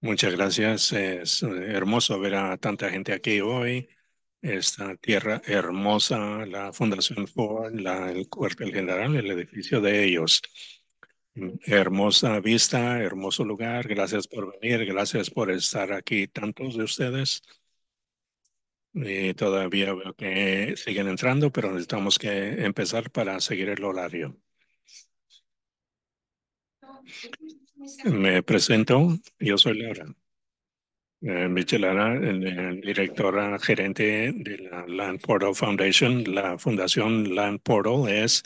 Muchas gracias. Es eh, hermoso ver a tanta gente aquí hoy. Esta tierra hermosa, la Fundación Ford, el cuartel general, el edificio de ellos. Hermosa vista, hermoso lugar. Gracias por venir, gracias por estar aquí, tantos de ustedes. Y todavía veo que siguen entrando, pero necesitamos que empezar para seguir el horario. Me presento, yo soy Laura Eh, directora ah, gerente de la Land Portal Foundation. La fundación Land Portal es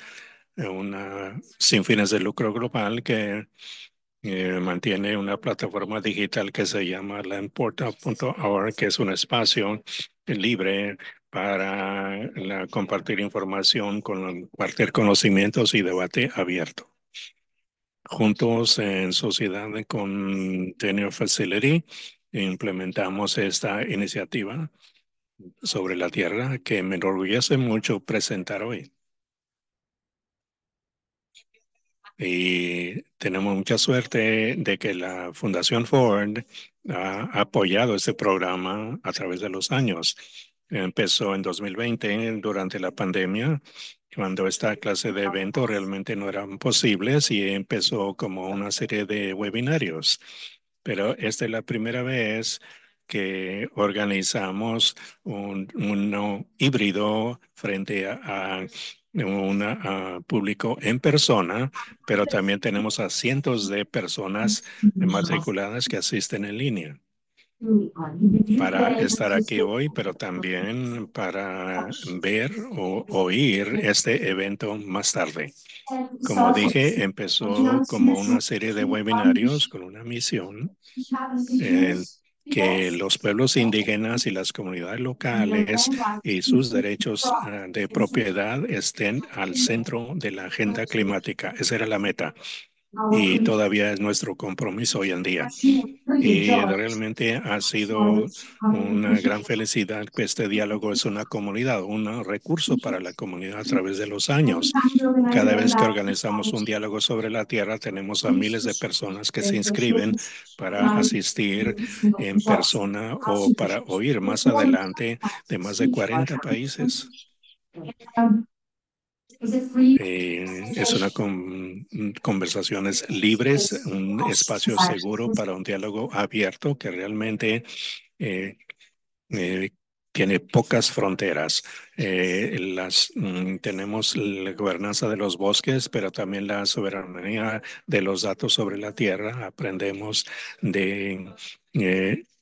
eh, una sin fines de lucro global que eh, mantiene una plataforma digital que se llama landportal.org, que es un espacio libre para compartir información, con, compartir conocimientos y debate abierto. Juntos en sociedad con Tenure Facility implementamos esta iniciativa sobre la tierra que me enorgullece mucho presentar hoy. Y tenemos mucha suerte de que la Fundación Ford ha apoyado este programa a través de los años. Empezó en 2020 durante la pandemia cuando esta clase de evento realmente no eran posibles y empezó como una serie de webinarios. Pero esta es la primera vez que organizamos un, híbrido frente a, un público en persona, pero también tenemos a cientos de personas matriculadas que asisten en línea para estar aquí hoy, pero también para ver o oír este, este evento más tarde. Como dije, empezó como una serie de webinarios con una misión que los pueblos indígenas y las comunidades locales y sus derechos ah, de propiedad estén al centro de la agenda climática. Esa era la meta y todavía es nuestro compromiso hoy en día. Y realmente ha sido una gran felicidad que este diálogo es una comunidad, un recurso para la comunidad a través de los años. Cada vez que organizamos un diálogo sobre la tierra, tenemos a miles de personas que se inscriben para asistir en persona o para oír más adelante de más de 40 países. Eh, es una conversaciones libres, un espacio seguro para un diálogo abierto que realmente eh, eh, tiene pocas fronteras. las, mm, tenemos la gobernanza de los bosques, pero también la soberanía de los datos sobre la tierra. Aprendemos de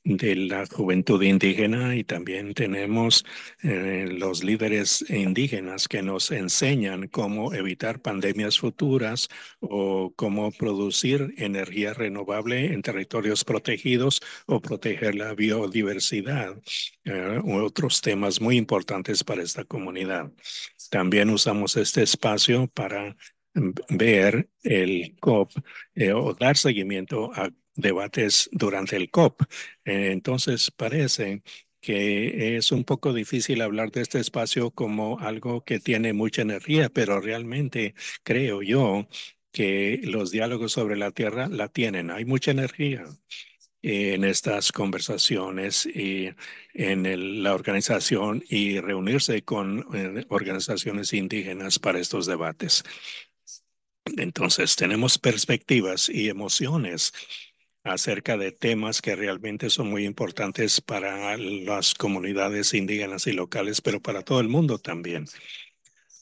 de la juventud indígena y también tenemos eh, los líderes indígenas que nos enseñan cómo evitar pandemias futuras o cómo producir energía renovable en territorios protegidos o proteger la biodiversidad, u eh, otros temas muy importantes para esta comunidad. También usamos este espacio para mm, ver el COP eh, o dar seguimiento a debates durante el COP. Eh, entonces parece que es un poco difícil hablar de este espacio como algo que tiene mucha energía, pero realmente creo yo que los diálogos sobre la Tierra la tienen. Hay mucha energía en estas conversaciones y en la organización y reunirse con eh, organizaciones indígenas para estos debates. Entonces tenemos perspectivas y emociones acerca de temas que realmente son muy importantes para las comunidades indígenas y locales, pero para todo el mundo también.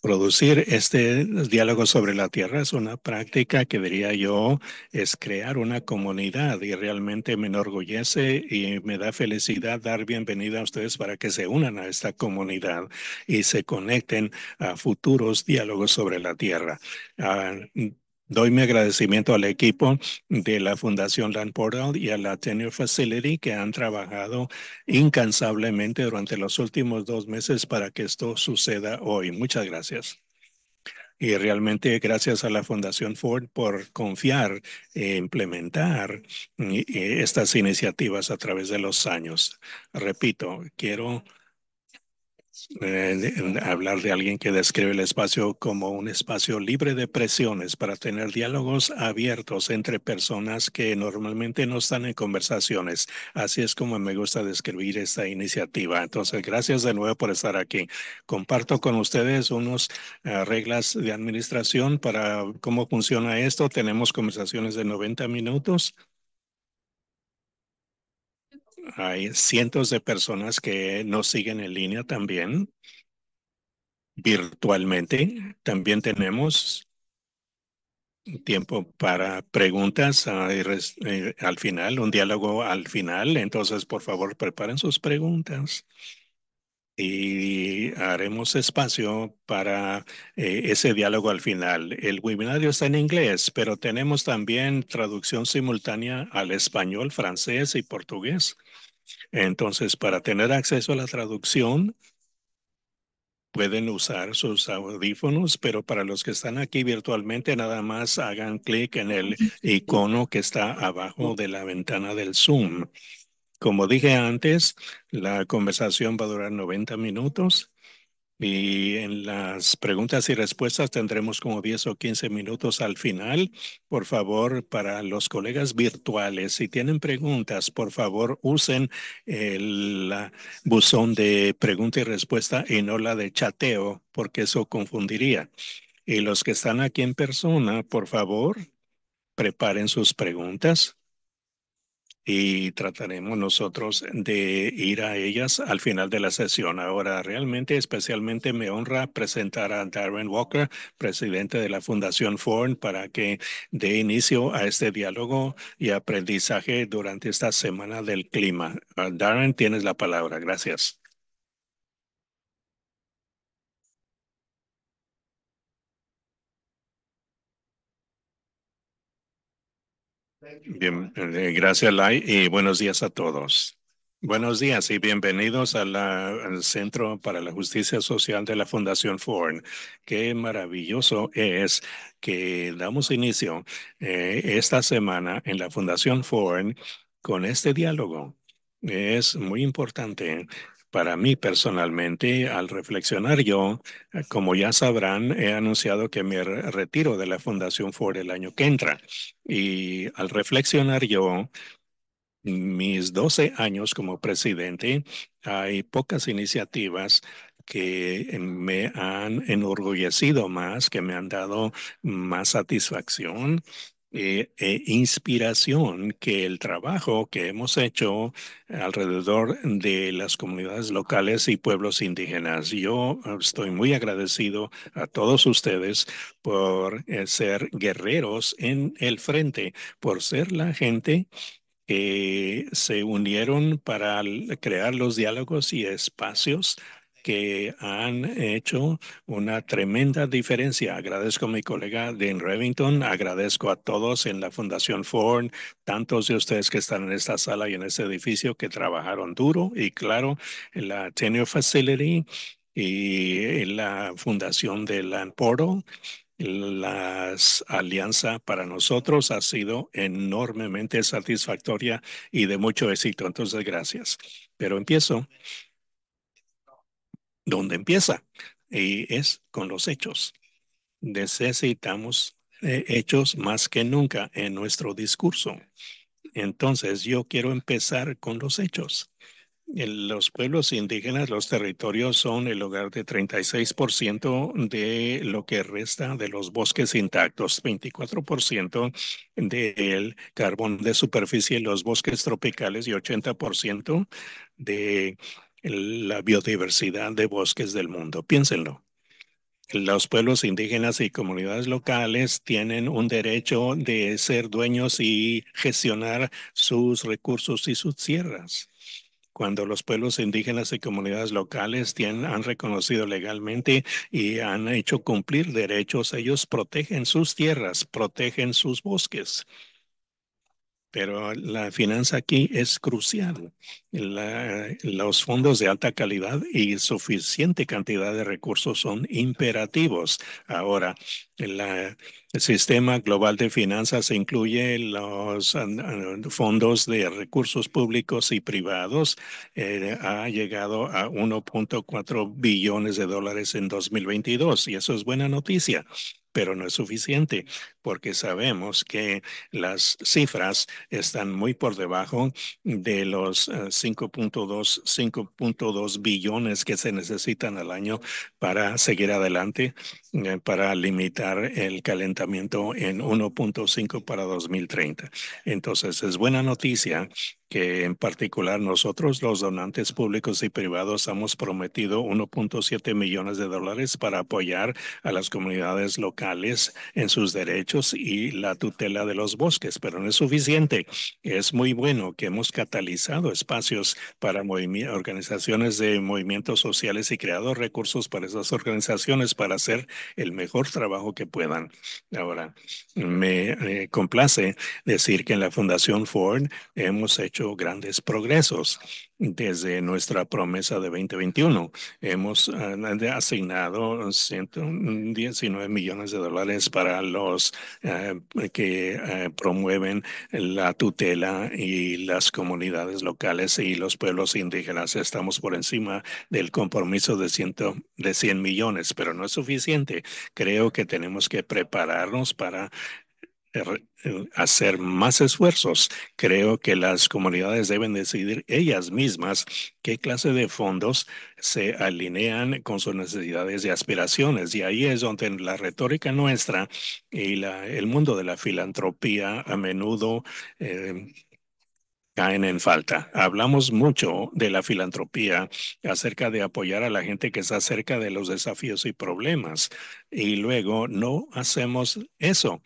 Producir este diálogo sobre la tierra es una práctica que diría yo es crear una comunidad y realmente me enorgullece y me da felicidad dar bienvenida a ustedes para que se unan a esta comunidad y se conecten a futuros diálogos sobre la tierra. Ah, Doy mi agradecimiento al equipo de la Fundación Land Portal y a la Tenure Facility que han trabajado incansablemente durante los últimos dos meses para que esto suceda hoy. Muchas gracias. Y realmente gracias a la Fundación Ford por confiar e implementar eh, estas iniciativas a través de los años. Repito, quiero eh, hablar de alguien que describe el espacio como un espacio libre de presiones para tener diálogos abiertos entre personas que normalmente no están en conversaciones. Así es como me gusta describir esta iniciativa. Entonces, gracias de nuevo por estar aquí. Comparto con ustedes unas eh, reglas de administración para cómo funciona esto. Tenemos conversaciones de 90 minutos hay cientos de personas que nos siguen en línea también, virtualmente. También tenemos tiempo para preguntas ah, eh, al final, un diálogo al final. Entonces, por favor, preparen sus preguntas y haremos espacio para eh, ese diálogo al final. El webinario está en inglés, pero tenemos también traducción simultánea al español, francés y portugués. Entonces, para tener acceso a la traducción, pueden usar sus audífonos, pero para los que están aquí virtualmente, nada más hagan clic en el icono que está abajo de la ventana del Zoom. Como dije antes, la conversación va a durar 90 minutos y en las preguntas y respuestas tendremos como 10 o 15 minutos al final. Por favor, para los colegas virtuales, si tienen preguntas, por favor, usen el buzón de pregunta y respuesta y no la de chateo, porque eso confundiría. Y los que están aquí en persona, por favor, preparen sus preguntas y trataremos nosotros de ir a ellas al final de la sesión. Ahora, realmente, especialmente me honra presentar a Darren Walker, presidente de la Fundación Ford, para que dé inicio a este diálogo y aprendizaje durante esta semana del clima. Ah, Darren, tienes la palabra. Gracias. Bien, eh, gracias, Lai, y buenos días a todos. Buenos días y bienvenidos a la, al Centro para la Justicia Social de la Fundación Ford. Qué maravilloso es que damos inicio eh, esta semana en la Fundación Ford con este diálogo. Es muy importante para mí personalmente, al reflexionar yo, eh, como ya sabrán, he anunciado que me retiro de la Fundación Ford el año que entra. Y al reflexionar yo, mis 12 años como presidente, hay pocas iniciativas que me han enorgullecido más, que me han dado más satisfacción eh, e inspiración que el trabajo que hemos hecho alrededor de las comunidades locales y pueblos indígenas. Yo eh, estoy muy agradecido a todos ustedes por eh, ser guerreros en el frente, por ser la gente que se unieron para crear los diálogos y espacios que han hecho una tremenda diferencia. Agradezco a mi colega Dean Revington, agradezco a todos en la Fundación Ford, tantos de ustedes que están en esta sala y en este edificio que trabajaron duro y claro, en la Tenure Facility y en la Fundación de Portal. las alianza para nosotros ha sido enormemente satisfactoria y de mucho éxito. Entonces, gracias. Pero empiezo ¿Dónde empieza? Y es con los hechos. Necesitamos eh, hechos más que nunca en nuestro discurso. Entonces, yo quiero empezar con los hechos. los pueblos indígenas, los territorios son el hogar de 36% de lo que resta de los bosques intactos, 24% del carbón de superficie en los bosques tropicales y 80% de la biodiversidad de bosques del mundo. Piénsenlo. Los pueblos indígenas y comunidades locales tienen un derecho de ser dueños y gestionar sus recursos y sus tierras. Cuando los pueblos indígenas y comunidades locales tienen, han reconocido legalmente y han hecho cumplir derechos, ellos protegen sus tierras, protegen sus bosques pero la finanza aquí es crucial. los fondos de alta calidad y suficiente cantidad de recursos son imperativos. Ahora, el sistema global de finanzas incluye los fondos de recursos públicos y privados. Eh, ha llegado a 1.4 billones de dólares en 2022 y eso es buena noticia pero no es suficiente porque sabemos que las cifras están muy por debajo de los 5.2 eh, 5.2 billones que se necesitan al año para seguir adelante eh, para limitar el calentamiento en 1.5 para 2030. Entonces es buena noticia que en particular nosotros, los donantes públicos y privados, hemos prometido 1.7 millones de dólares para apoyar a las comunidades locales en sus derechos y la tutela de los bosques, pero no es suficiente. Es muy bueno que hemos catalizado espacios para organizaciones de movimientos sociales y creado recursos para esas organizaciones para hacer el mejor trabajo que puedan. Ahora, me eh, complace decir que en la Fundación Ford hemos hecho grandes progresos desde nuestra promesa de 2021. Hemos ah, asignado 119 millones de dólares para los eh, que eh, promueven la tutela y las comunidades locales y los pueblos indígenas. Estamos por encima del compromiso de 100 millones, pero no es suficiente. Creo que tenemos que prepararnos para eh, eh, hacer más esfuerzos. Creo que las comunidades deben decidir ellas mismas qué clase de fondos se alinean con sus necesidades y aspiraciones. Y ahí es donde la retórica nuestra y el mundo de la filantropía a menudo... Eh, caen en falta. Hablamos mucho de la filantropía acerca de apoyar a la gente que está cerca de los desafíos y problemas y luego no hacemos eso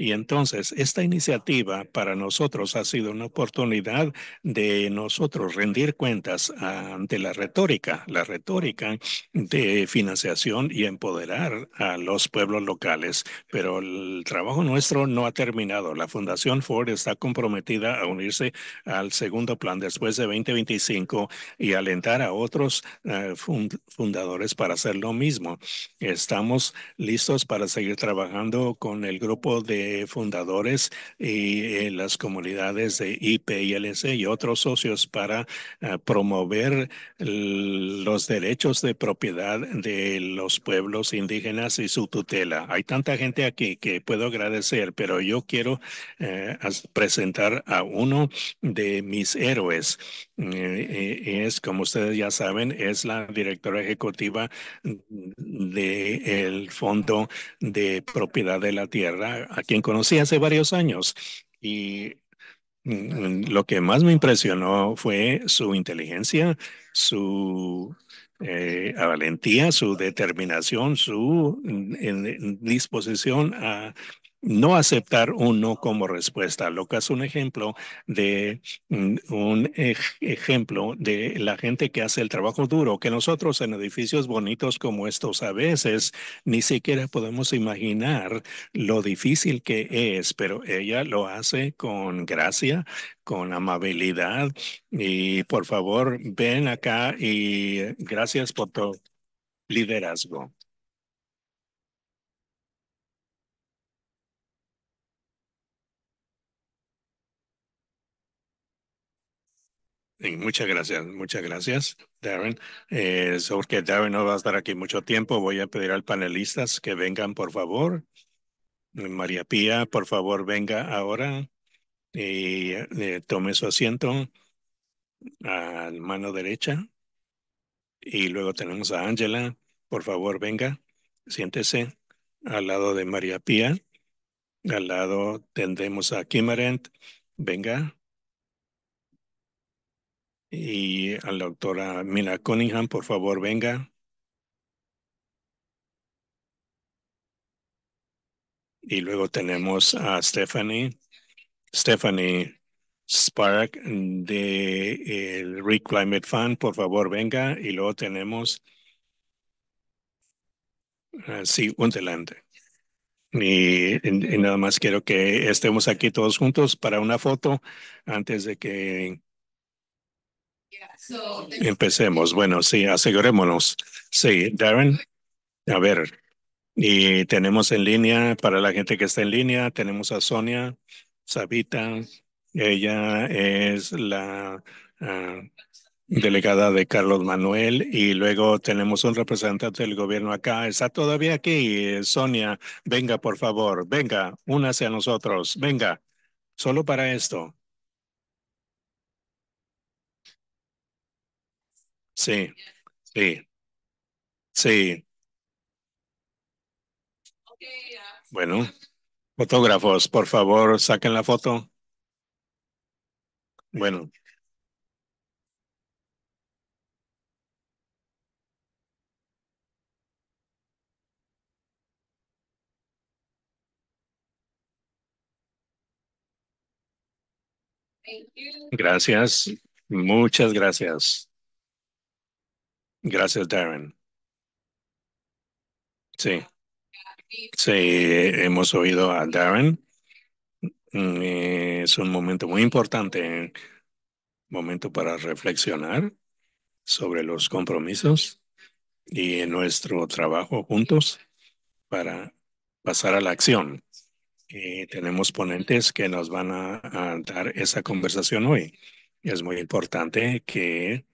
y entonces, esta iniciativa para nosotros ha sido una oportunidad de nosotros rendir cuentas ante la retórica, la retórica de financiación y empoderar a los pueblos locales. Pero el trabajo nuestro no ha terminado. La Fundación Ford está comprometida a unirse al segundo plan después de 2025 y alentar a otros eh, fundadores para hacer lo mismo. Estamos listos para seguir trabajando con el grupo de fundadores y eh, las comunidades de IPILC y otros socios para ah, promover los derechos de propiedad de los pueblos indígenas y su tutela. Hay tanta gente aquí que puedo agradecer, pero yo quiero eh, presentar a uno de mis héroes. Eh, eh, es, como ustedes ya saben, es la directora ejecutiva del el Fondo de Propiedad de la Tierra, a quien conocí hace varios años. Y mm, lo que más me impresionó fue su inteligencia, su eh, valentía, su determinación, su mm, disposición a no aceptar un no como respuesta. Lo que es un ejemplo de mm, un ejemplo de la gente que hace el trabajo duro, que nosotros en edificios bonitos como estos a veces ni siquiera podemos imaginar lo difícil que es, pero ella lo hace con gracia, con amabilidad y por favor ven acá y gracias por tu liderazgo. Muchas gracias, muchas gracias, Darren. Eh, sobre Darren no va a estar aquí mucho tiempo, voy a pedir al panelistas que vengan, por favor. María Pía, por favor, venga ahora y eh, tome su asiento a mano derecha. Y luego tenemos a Angela por favor, venga, siéntese al lado de María Pía. Al lado tendremos a Kimarent, venga, y a la doctora Mila Cunningham, por favor, venga. Y luego tenemos a Stephanie, Stephanie Spark de el Rick Climate Fund, por favor, venga. Y luego tenemos así un delante. y, nada más quiero que estemos aquí todos juntos para una foto antes de que Empecemos. Bueno, sí, asegurémonos. Sí, Darren, a ver, y tenemos en línea, para la gente que está en línea, tenemos a Sonia Sabita. Ella es la ah, delegada de Carlos Manuel y luego tenemos un representante del gobierno acá. Está todavía aquí. Sonia, venga, por favor, venga, únase a nosotros, venga, solo para esto. Sí, sí, sí. Bueno, fotógrafos, por favor, saquen la foto. Bueno. Gracias, muchas gracias. Gracias, Darren. Sí, sí, eh, hemos oído a Darren. Mm, eh, es un momento muy importante, momento para reflexionar sobre los compromisos y nuestro trabajo juntos para pasar a la acción. Eh, tenemos ponentes que nos van a dar esa conversación hoy. Es muy importante que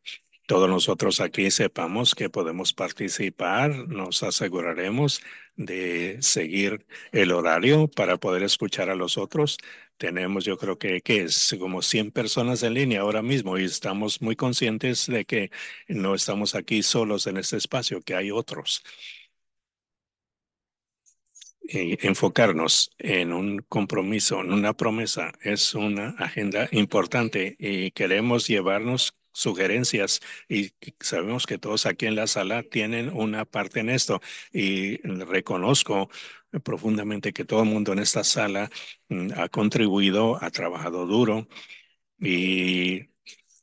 todos nosotros aquí sepamos que podemos participar, nos aseguraremos de seguir el horario para poder escuchar a los otros. Tenemos, yo creo que, que es como 100 personas en línea ahora mismo y estamos muy conscientes de que no estamos aquí solos en este espacio, que hay otros. enfocarnos en un compromiso, en una promesa, es una agenda importante y queremos llevarnos sugerencias y sabemos que todos aquí en la sala tienen una parte en esto y reconozco profundamente que todo el mundo en esta sala mm, ha contribuido, ha trabajado duro y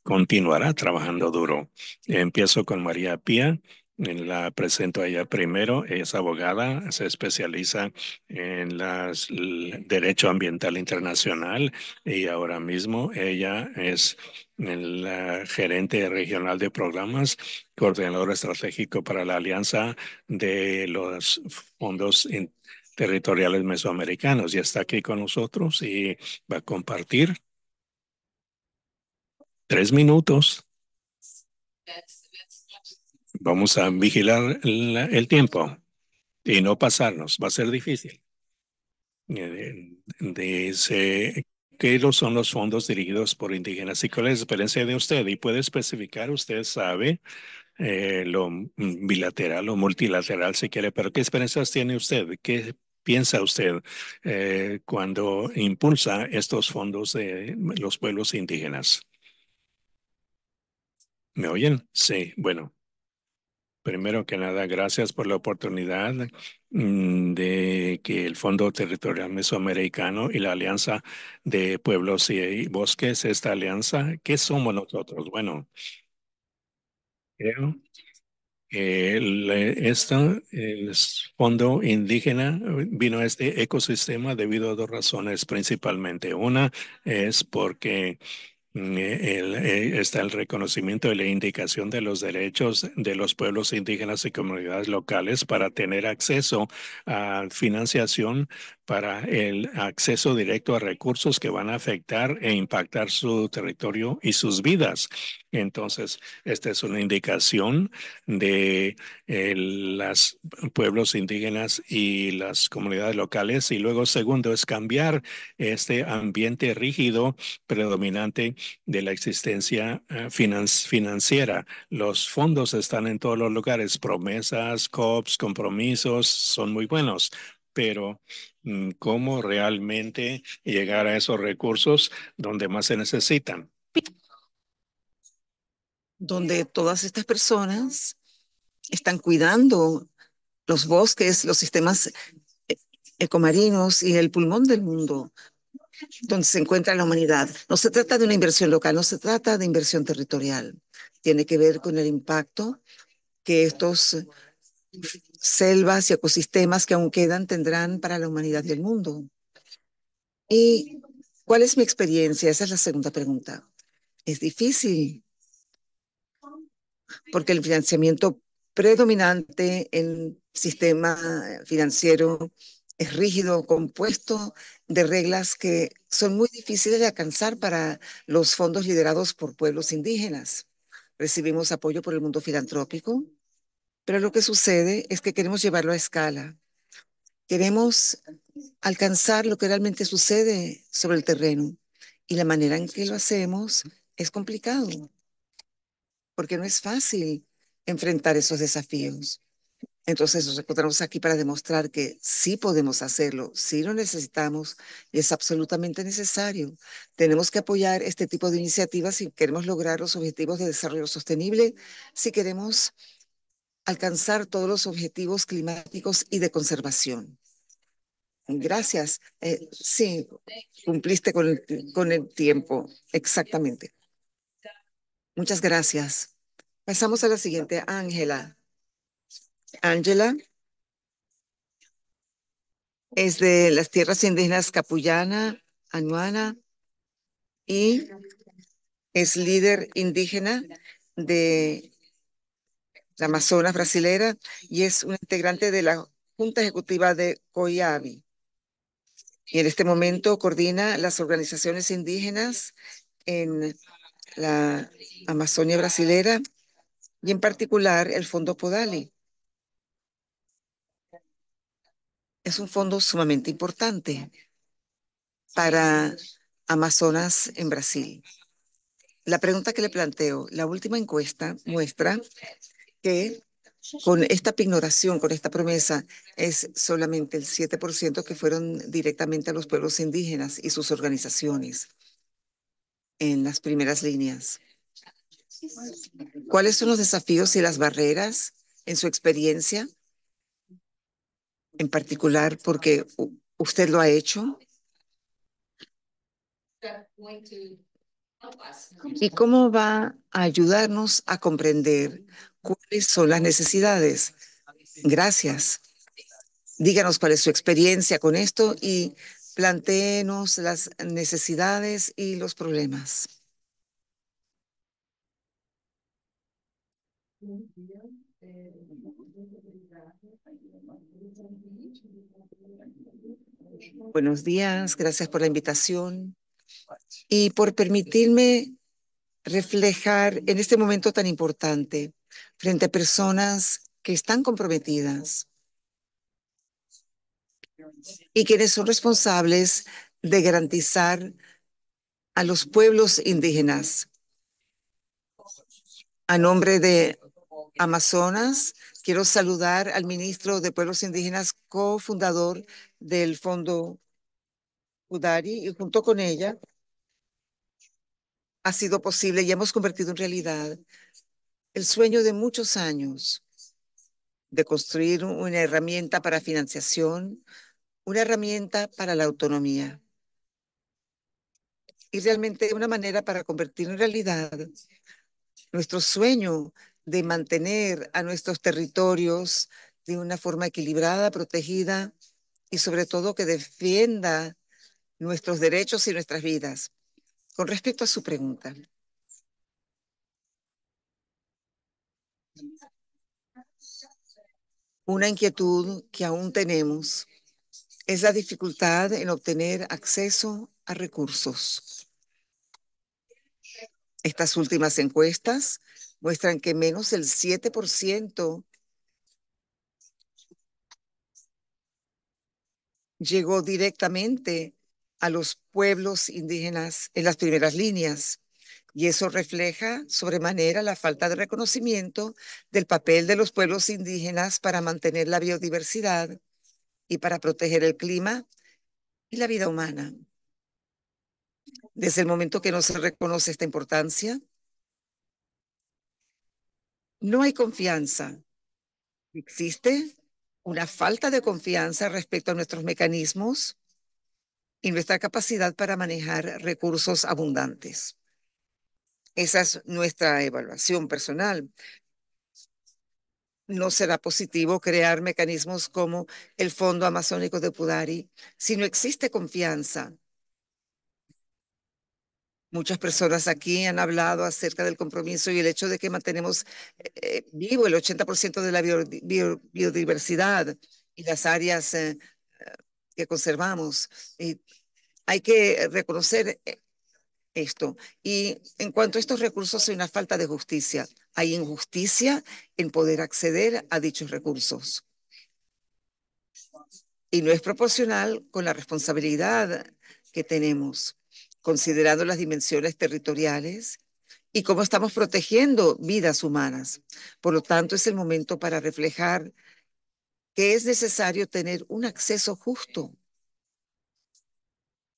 continuará trabajando duro. Empiezo con María Pía. La presento a ella primero. es abogada, se especializa en el derecho ambiental internacional y ahora mismo ella es el eh, gerente regional de programas, coordinador estratégico para la Alianza de los Fondos Territoriales Mesoamericanos. Ya está aquí con nosotros y va a compartir tres minutos. Vamos a vigilar el, el tiempo y no pasarnos. Va a ser difícil. Eh, Dice ¿Qué son los fondos dirigidos por indígenas y cuál es la experiencia de usted. Y puede especificar, usted sabe, eh, lo bilateral o multilateral si quiere, pero ¿qué experiencias tiene usted? ¿Qué piensa usted eh, cuando impulsa estos fondos de los pueblos indígenas? ¿Me oyen? Sí, bueno. Primero que nada, gracias por la oportunidad mm, de que el Fondo Territorial Mesoamericano y la Alianza de Pueblos y Bosques, esta alianza, ¿qué somos nosotros? Bueno, creo que el, eh, el Fondo Indígena eh, vino a este ecosistema debido a dos razones principalmente. Una es porque Mm, eh, el, eh, está el reconocimiento y la indicación de los derechos de los pueblos indígenas y comunidades locales para tener acceso a financiación para el acceso directo a recursos que van a afectar e impactar su territorio y sus vidas. Entonces, esta es una indicación de eh, los pueblos indígenas y las comunidades locales. Y luego, segundo, es cambiar este ambiente rígido predominante de la existencia eh, financiera. Los fondos están en todos los lugares, promesas, COPs, compromisos, son muy buenos, pero mm, cómo realmente llegar a esos recursos donde más se necesitan. Donde todas estas personas están cuidando los bosques, los sistemas eh, ecomarinos y el pulmón del mundo donde se encuentra la humanidad. No se trata de una inversión local, no se trata de inversión territorial. Tiene que ver con el impacto que estos selvas y ecosistemas que aún quedan tendrán para la humanidad y el mundo. ¿Y cuál es mi experiencia? Esa es la segunda pregunta. Es difícil porque el financiamiento predominante en el sistema financiero es rígido, compuesto de reglas que son muy difíciles de alcanzar para los fondos liderados por pueblos indígenas. Recibimos apoyo por el mundo filantrópico, pero lo que sucede es que queremos llevarlo a escala. Queremos alcanzar lo que realmente sucede sobre el terreno. Y la manera en que lo hacemos es complicado, porque no es fácil enfrentar esos desafíos. Entonces nos encontramos aquí para demostrar que sí podemos hacerlo, sí lo necesitamos y es absolutamente necesario. Tenemos que apoyar este tipo de iniciativas si queremos lograr los objetivos de desarrollo sostenible, si queremos alcanzar todos los objetivos climáticos y de conservación. Gracias. Eh, sí, cumpliste con el, con el tiempo, exactamente. Muchas gracias. Pasamos a la siguiente, Ángela. Ángela es de las tierras indígenas Capullana, Anuana, y es líder indígena de la Amazonas brasilera, y es un integrante de la Junta Ejecutiva de COIAVI. Y en este momento coordina las organizaciones indígenas en la Amazonia brasilera y en particular el Fondo Podali. Es un fondo sumamente importante para Amazonas en Brasil. La pregunta que le planteo, la última encuesta muestra que con esta pignoración, con esta promesa, es solamente el 7% que fueron directamente a los pueblos indígenas y sus organizaciones en las primeras líneas. ¿Cuáles son los desafíos y las barreras en su experiencia? En particular, porque usted lo ha hecho. ¿Y cómo va a ayudarnos a comprender cuáles son las necesidades. Gracias. Díganos cuál es su experiencia con esto y plantéenos las necesidades y los problemas. Buenos días, gracias por la invitación y por permitirme reflejar en este momento tan importante frente a personas que están comprometidas y quienes son responsables de garantizar a los pueblos indígenas. A nombre de Amazonas, quiero saludar al ministro de Pueblos Indígenas, cofundador del Fondo Udari, y junto con ella ha sido posible y hemos convertido en realidad el sueño de muchos años de construir una herramienta para financiación, una herramienta para la autonomía y realmente una manera para convertir en realidad nuestro sueño de mantener a nuestros territorios de una forma equilibrada, protegida y sobre todo que defienda nuestros derechos y nuestras vidas. Con respecto a su pregunta, Una inquietud que aún tenemos es la dificultad en obtener acceso a recursos. Estas últimas encuestas muestran que menos del 7% llegó directamente a los pueblos indígenas en las primeras líneas. Y eso refleja sobremanera la falta de reconocimiento del papel de los pueblos indígenas para mantener la biodiversidad y para proteger el clima y la vida humana. Desde el momento que no se reconoce esta importancia, no hay confianza. Existe una falta de confianza respecto a nuestros mecanismos y nuestra capacidad para manejar recursos abundantes. Esa es nuestra evaluación personal. No será positivo crear mecanismos como el Fondo Amazónico de Pudari si no existe confianza. Muchas personas aquí han hablado acerca del compromiso y el hecho de que mantenemos eh, vivo el 80% de la biodiversidad y las áreas eh, eh, que conservamos. hay que reconocer esto. Y en cuanto a estos recursos, hay una falta de justicia. Hay injusticia en poder acceder a dichos recursos. Y no es proporcional con la responsabilidad que tenemos, considerando las dimensiones territoriales y cómo estamos protegiendo vidas humanas. Por lo tanto, es el momento para reflejar que es necesario tener un acceso justo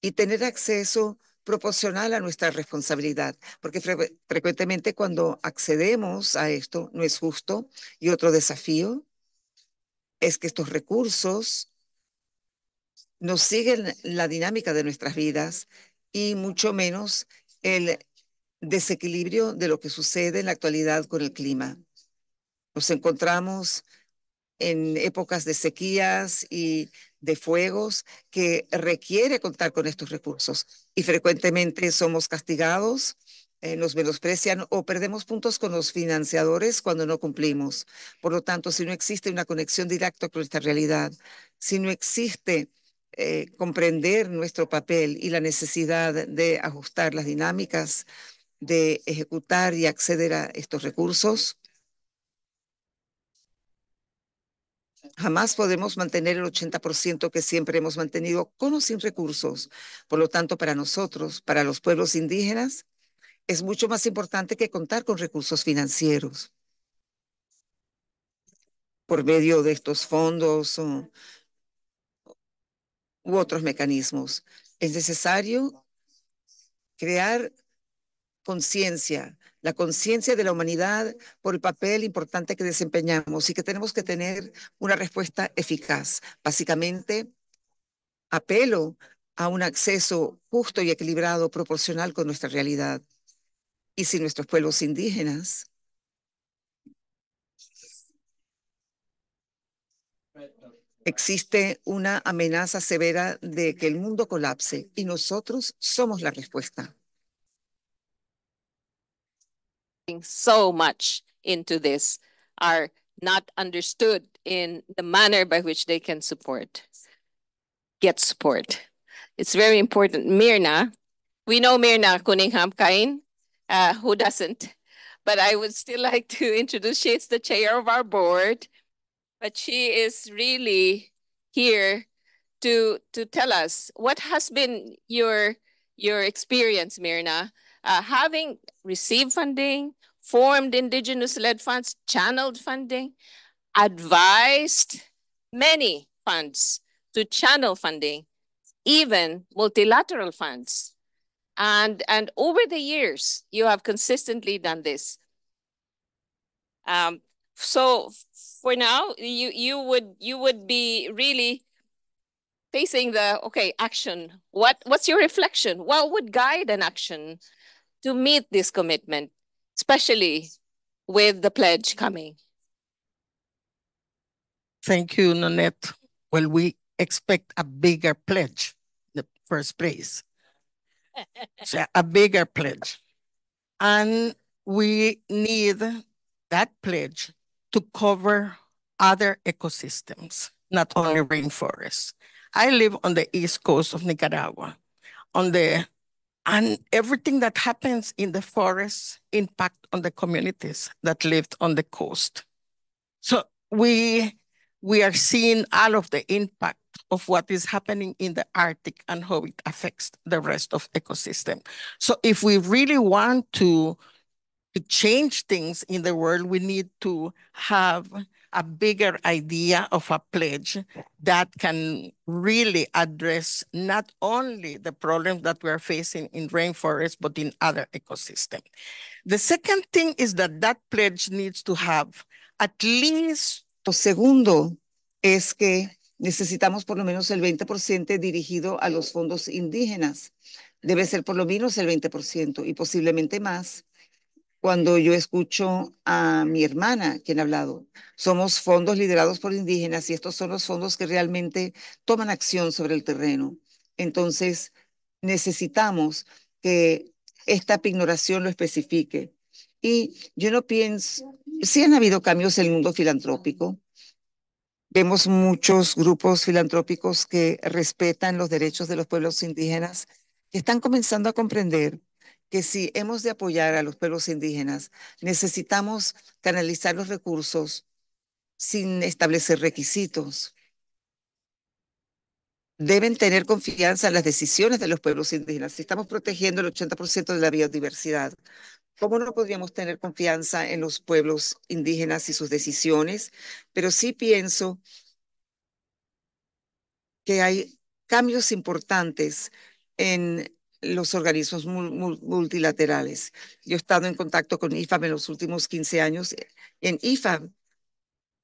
y tener acceso proporcional a nuestra responsabilidad, porque frecuentemente cuando accedemos a esto no es justo. Y otro desafío es que estos recursos nos siguen la dinámica de nuestras vidas y mucho menos el desequilibrio de lo que sucede en la actualidad con el clima. Nos encontramos en épocas de sequías y de fuegos que requiere contar con estos recursos y frecuentemente somos castigados, eh, nos menosprecian o perdemos puntos con los financiadores cuando no cumplimos. Por lo tanto, si no existe una conexión directa con esta realidad, si no existe eh, comprender nuestro papel y la necesidad de ajustar las dinámicas, de ejecutar y acceder a estos recursos, Jamás podemos mantener el 80% que siempre hemos mantenido con o sin recursos. Por lo tanto, para nosotros, para los pueblos indígenas, es mucho más importante que contar con recursos financieros. Por medio de estos fondos u otros mecanismos, es necesario crear conciencia la conciencia de la humanidad por el papel importante que desempeñamos y que tenemos que tener una respuesta eficaz. Básicamente, apelo a un acceso justo y equilibrado, proporcional con nuestra realidad. Y si nuestros pueblos indígenas existe una amenaza severa de que el mundo colapse y nosotros somos la respuesta. so much into this are not understood in the manner by which they can support, get support. It's very important. Mirna, we know Mirna Cunningham Kain, uh, who doesn't, but I would still like to introduce, she is the chair of our board, but she is really here to, to tell us what has been your, your experience, Mirna, uh, having received funding, formed indigenous-led funds, channeled funding, advised many funds to channel funding, even multilateral funds. And, and over the years, you have consistently done this. Um, so for now, you, you, would, you would be really facing the, okay, action. What, what's your reflection? What would guide an action to meet this commitment, especially with the pledge coming. Thank you, Nanette. Well, we expect a bigger pledge in the first place. so a bigger pledge. And we need that pledge to cover other ecosystems, not only rainforests. I live on the east coast of Nicaragua, on the and everything that happens in the forest impact on the communities that lived on the coast. So we, we are seeing all of the impact of what is happening in the Arctic and how it affects the rest of ecosystem. So if we really want to, to change things in the world, we need to have a bigger idea of a pledge that can really address not only the problems that we're facing in rainforests, but in other ecosystems. The second thing is that that pledge needs to have at least... Lo segundo es que necesitamos por lo menos el 20% dirigido a los fondos indígenas. Debe ser por lo menos el 20% y posiblemente más cuando yo escucho a mi hermana quien ha hablado. Somos fondos liderados por indígenas y estos son los fondos que realmente toman acción sobre el terreno. Entonces, necesitamos que esta pignoración lo especifique. Y yo no pienso, sí han habido cambios en el mundo filantrópico. Vemos muchos grupos filantrópicos que respetan los derechos de los pueblos indígenas, que están comenzando a comprender que si hemos de apoyar a los pueblos indígenas, necesitamos canalizar los recursos sin establecer requisitos. Deben tener confianza en las decisiones de los pueblos indígenas. Si estamos protegiendo el 80% de la biodiversidad, ¿Cómo no podríamos tener confianza en los pueblos indígenas y sus decisiones? Pero sí pienso que hay cambios importantes en los organismos multilaterales. Yo he estado en contacto con IFAM en los últimos 15 años. En IFAM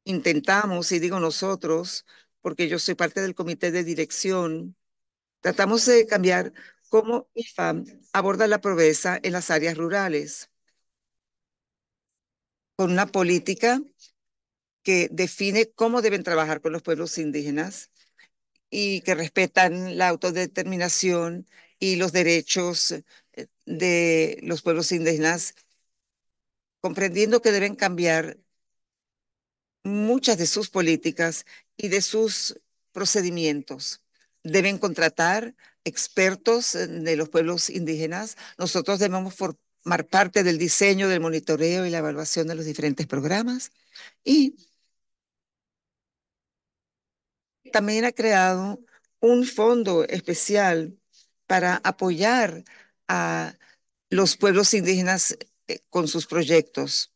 intentamos, y digo nosotros, porque yo soy parte del comité de dirección, tratamos de cambiar cómo IFAM aborda la pobreza en las áreas rurales con una política que define cómo deben trabajar con los pueblos indígenas y que respetan la autodeterminación y los derechos eh, de los pueblos indígenas, comprendiendo que deben cambiar muchas de sus políticas y de sus procedimientos. Deben contratar expertos eh, de los pueblos indígenas. Nosotros debemos formar parte del diseño, del monitoreo y la evaluación de los diferentes programas. Y también ha creado un fondo especial para apoyar a los pueblos indígenas eh, con sus proyectos.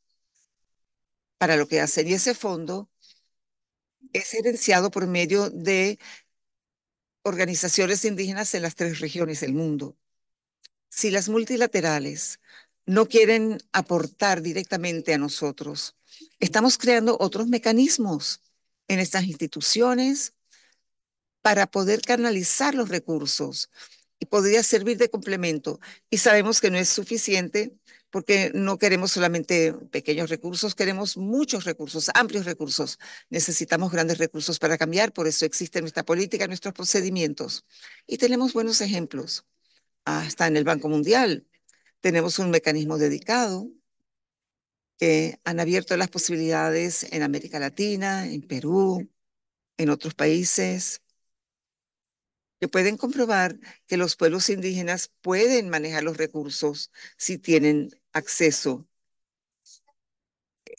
Para lo que hacen. Y ese fondo es herenciado por medio de organizaciones indígenas en las tres regiones del mundo. Si las multilaterales no quieren aportar directamente a nosotros, estamos creando otros mecanismos en estas instituciones para poder canalizar los recursos y podría servir de complemento. Y sabemos que no es suficiente porque no queremos solamente pequeños recursos, queremos muchos recursos, amplios recursos. Necesitamos grandes recursos para cambiar, por eso existe nuestra política, nuestros procedimientos. Y tenemos buenos ejemplos. Hasta ah, en el Banco Mundial tenemos un mecanismo dedicado que han abierto las posibilidades en América Latina, en Perú, en otros países pueden comprobar que los pueblos indígenas pueden manejar los recursos si tienen acceso.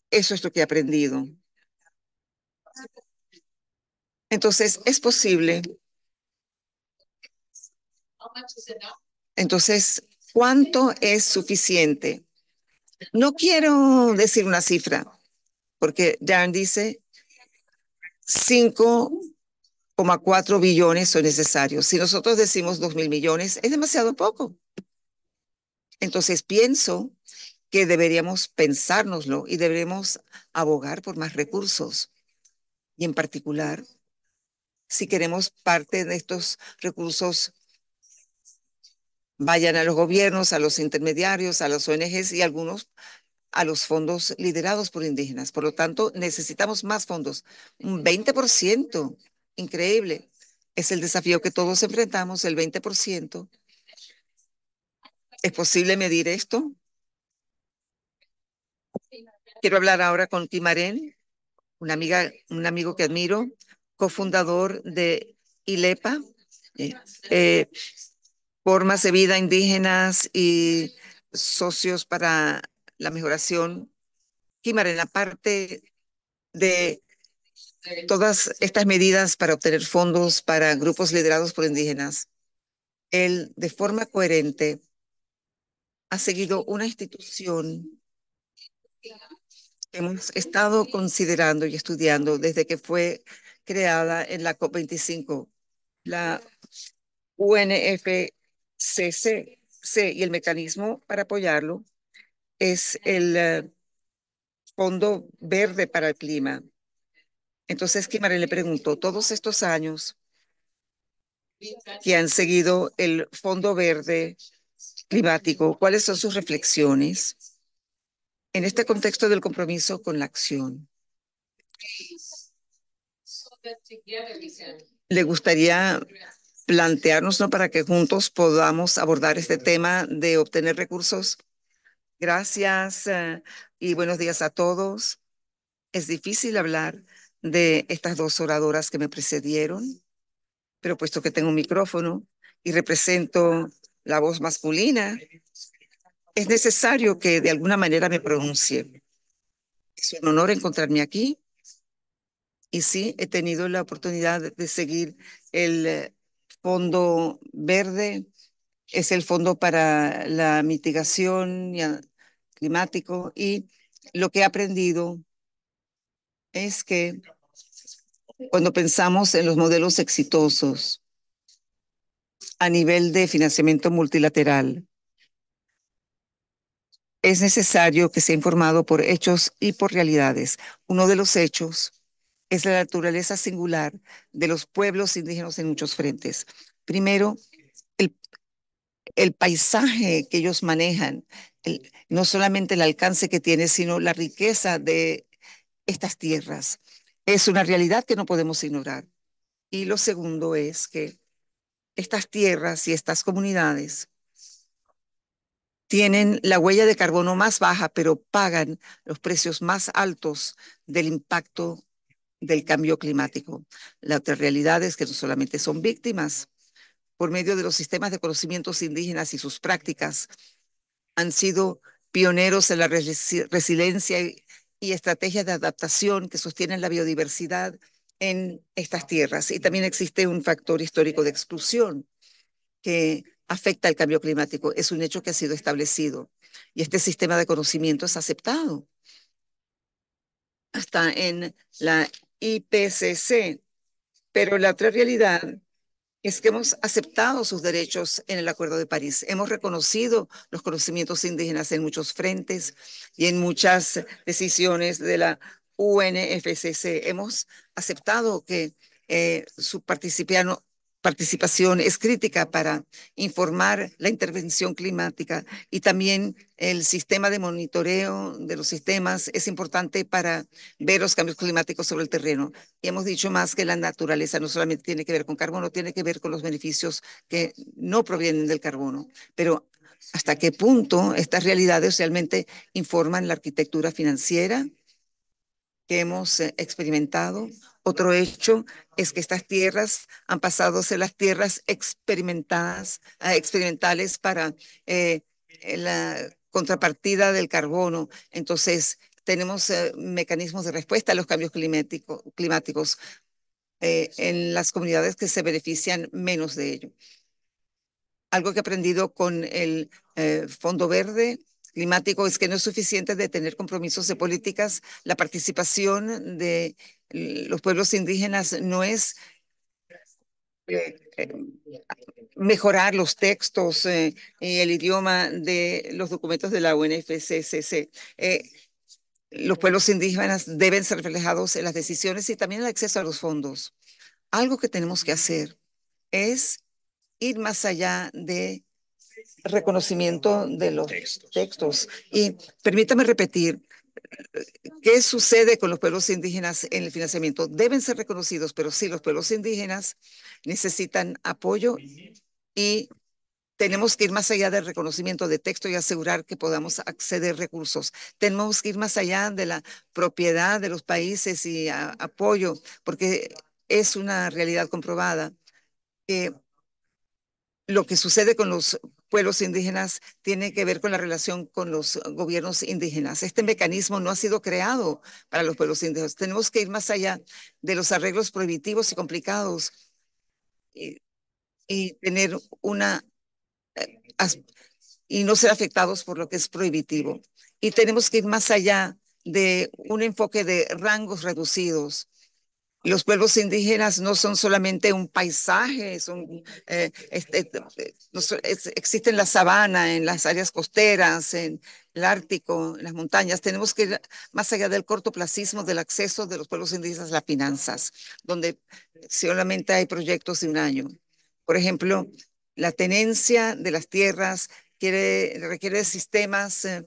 Eso es lo que he aprendido. Entonces, es posible. Entonces, ¿cuánto es suficiente? No quiero decir una cifra, porque Darren dice 5 cuatro billones son necesarios. Si nosotros decimos dos mil millones, es demasiado poco. Entonces pienso que deberíamos pensárnoslo y deberemos abogar por más recursos. Y en particular, si queremos parte de estos recursos vayan a los gobiernos, a los intermediarios, a las ONGs y algunos a los fondos liderados por indígenas. Por lo tanto, necesitamos más fondos, un 20% increíble. Es el desafío que todos enfrentamos, el 20%. ¿Es posible medir esto? Quiero hablar ahora con Timarén, un amigo que admiro, cofundador de ILEPA, eh, eh, formas de vida indígenas y socios para la mejoración. la aparte de todas estas medidas para obtener fondos para grupos liderados por indígenas, él de forma coherente ha seguido una institución que hemos estado considerando y estudiando desde que fue creada en la COP25, la UNFCCC y el mecanismo para apoyarlo es el eh, Fondo Verde para el Clima entonces Kimare le preguntó, todos estos años que han seguido el Fondo Verde Climático, ¿cuáles son sus reflexiones en este contexto del compromiso con la acción? ¿Le gustaría plantearnos ¿no? para que juntos podamos abordar este tema de obtener recursos? Gracias eh, y buenos días a todos. Es difícil hablar de estas dos oradoras que me precedieron, pero puesto que tengo un micrófono y represento la voz masculina, es necesario que de alguna manera me pronuncie. Es un honor encontrarme aquí y sí, he tenido la oportunidad de seguir el fondo verde, es el fondo para la mitigación climático y lo que he aprendido es que cuando pensamos en los modelos exitosos a nivel de financiamiento multilateral, es necesario que sea informado por hechos y por realidades. Uno de los hechos es la naturaleza singular de los pueblos indígenas en muchos frentes. Primero, el, paisaje que ellos manejan, no solamente el alcance que tiene, sino la riqueza de estas tierras. Es una realidad que no podemos ignorar. Y lo segundo es que estas tierras y estas comunidades tienen la huella de carbono más baja, pero pagan los precios más altos del impacto del cambio climático. La otra realidad es que no solamente son víctimas, por medio de los sistemas de conocimientos indígenas y sus prácticas, han sido pioneros en la resiliencia y y estrategias de adaptación que sostienen la biodiversidad en estas tierras. Y también existe un factor histórico de exclusión que afecta al cambio climático. Es un hecho que ha sido establecido y este sistema de conocimiento es aceptado. Hasta en la IPCC. Pero la otra realidad es que hemos aceptado sus derechos en el Acuerdo de París. Hemos reconocido los conocimientos indígenas en muchos frentes y en muchas decisiones de la UNFCC. Hemos aceptado que eh, su participación participación es crítica para informar la intervención climática y también el sistema de monitoreo de los sistemas es importante para ver los cambios climáticos sobre el terreno. Y hemos dicho más que la naturaleza no solamente tiene que ver con carbono, tiene que ver con los beneficios que no provienen del carbono, pero hasta qué punto estas realidades realmente informan la arquitectura financiera que hemos eh, experimentado otro hecho es que estas tierras han pasado a ser las tierras experimentadas, ah, experimentales para eh, eh, la contrapartida del carbono. Entonces, tenemos eh, mecanismos de respuesta a los cambios climáticos en las comunidades que se benefician menos de ello. Algo que he aprendido con el Fondo Verde climático es que no es suficiente de tener compromisos de políticas, la participación de los pueblos indígenas no es eh, eh, mejorar los textos eh, y el idioma de los documentos de la UNFCCC. los pueblos indígenas deben ser reflejados en las decisiones y también el acceso a los fondos. Algo que tenemos que hacer es ir más allá de reconocimiento de los textos. Y permítame repetir, ¿Qué sucede con los pueblos indígenas en el financiamiento? Deben ser reconocidos, pero sí, los pueblos indígenas necesitan apoyo y tenemos que ir más allá del reconocimiento de texto y asegurar que podamos acceder recursos. Tenemos que ir más allá de la propiedad de los países y apoyo, porque es una realidad comprobada que lo que sucede con los pueblos indígenas tiene que ver con la relación con los gobiernos indígenas. Este mecanismo no ha sido creado para los pueblos indígenas. Tenemos que ir más allá de los arreglos prohibitivos y complicados y, tener una eh, y no ser afectados por lo que es prohibitivo. Y tenemos que ir más allá de un enfoque de rangos reducidos los pueblos indígenas no son solamente un paisaje, son, eh, este, existen en la sabana, en las áreas costeras, en el Ártico, en las montañas. Tenemos que ir más allá del cortoplacismo del acceso de los pueblos indígenas a las finanzas, donde solamente hay proyectos de un año. Por ejemplo, la tenencia de las tierras requiere sistemas eh,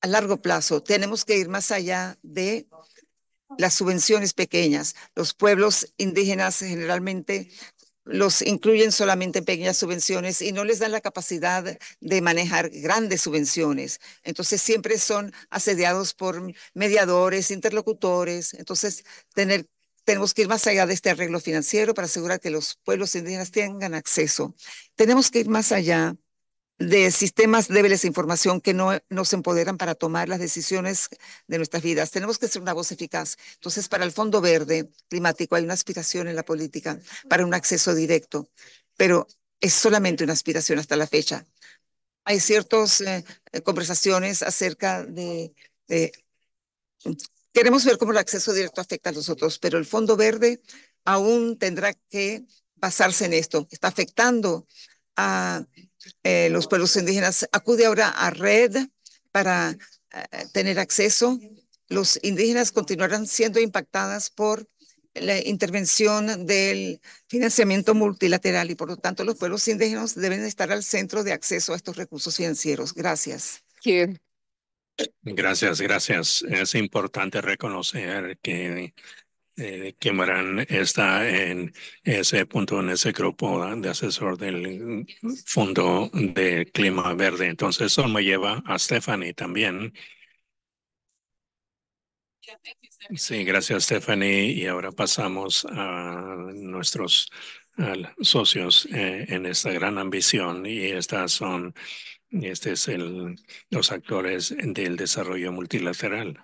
a largo plazo. Tenemos que ir más allá de las subvenciones pequeñas. Los pueblos indígenas generalmente los incluyen solamente en pequeñas subvenciones y no les dan la capacidad de manejar grandes subvenciones. Entonces siempre son asediados por mediadores, interlocutores. Entonces tener, tenemos que ir más allá de este arreglo financiero para asegurar que los pueblos indígenas tengan acceso. Tenemos que ir más allá de sistemas débiles de información que no nos empoderan para tomar las decisiones de nuestras vidas. Tenemos que ser una voz eficaz. Entonces, para el Fondo Verde Climático hay una aspiración en la política para un acceso directo, pero es solamente una aspiración hasta la fecha. Hay ciertas eh, eh, conversaciones acerca de, de... Queremos ver cómo el acceso directo afecta a nosotros, pero el Fondo Verde aún tendrá que basarse en esto. Está afectando a eh, los pueblos indígenas, acude ahora a red para eh, tener acceso. Los indígenas continuarán siendo impactadas por la intervención del financiamiento multilateral y por lo tanto los pueblos indígenas deben estar al centro de acceso a estos recursos financieros. Gracias. Gracias, gracias. Es importante reconocer que eh, que Morán está en ese punto, en ese grupo de asesor del Fondo de Clima Verde. Entonces, eso me lleva a Stephanie también. Sí, gracias, Stephanie. Y ahora pasamos a nuestros socios eh, en esta gran ambición y estas son, este es el, los actores del desarrollo multilateral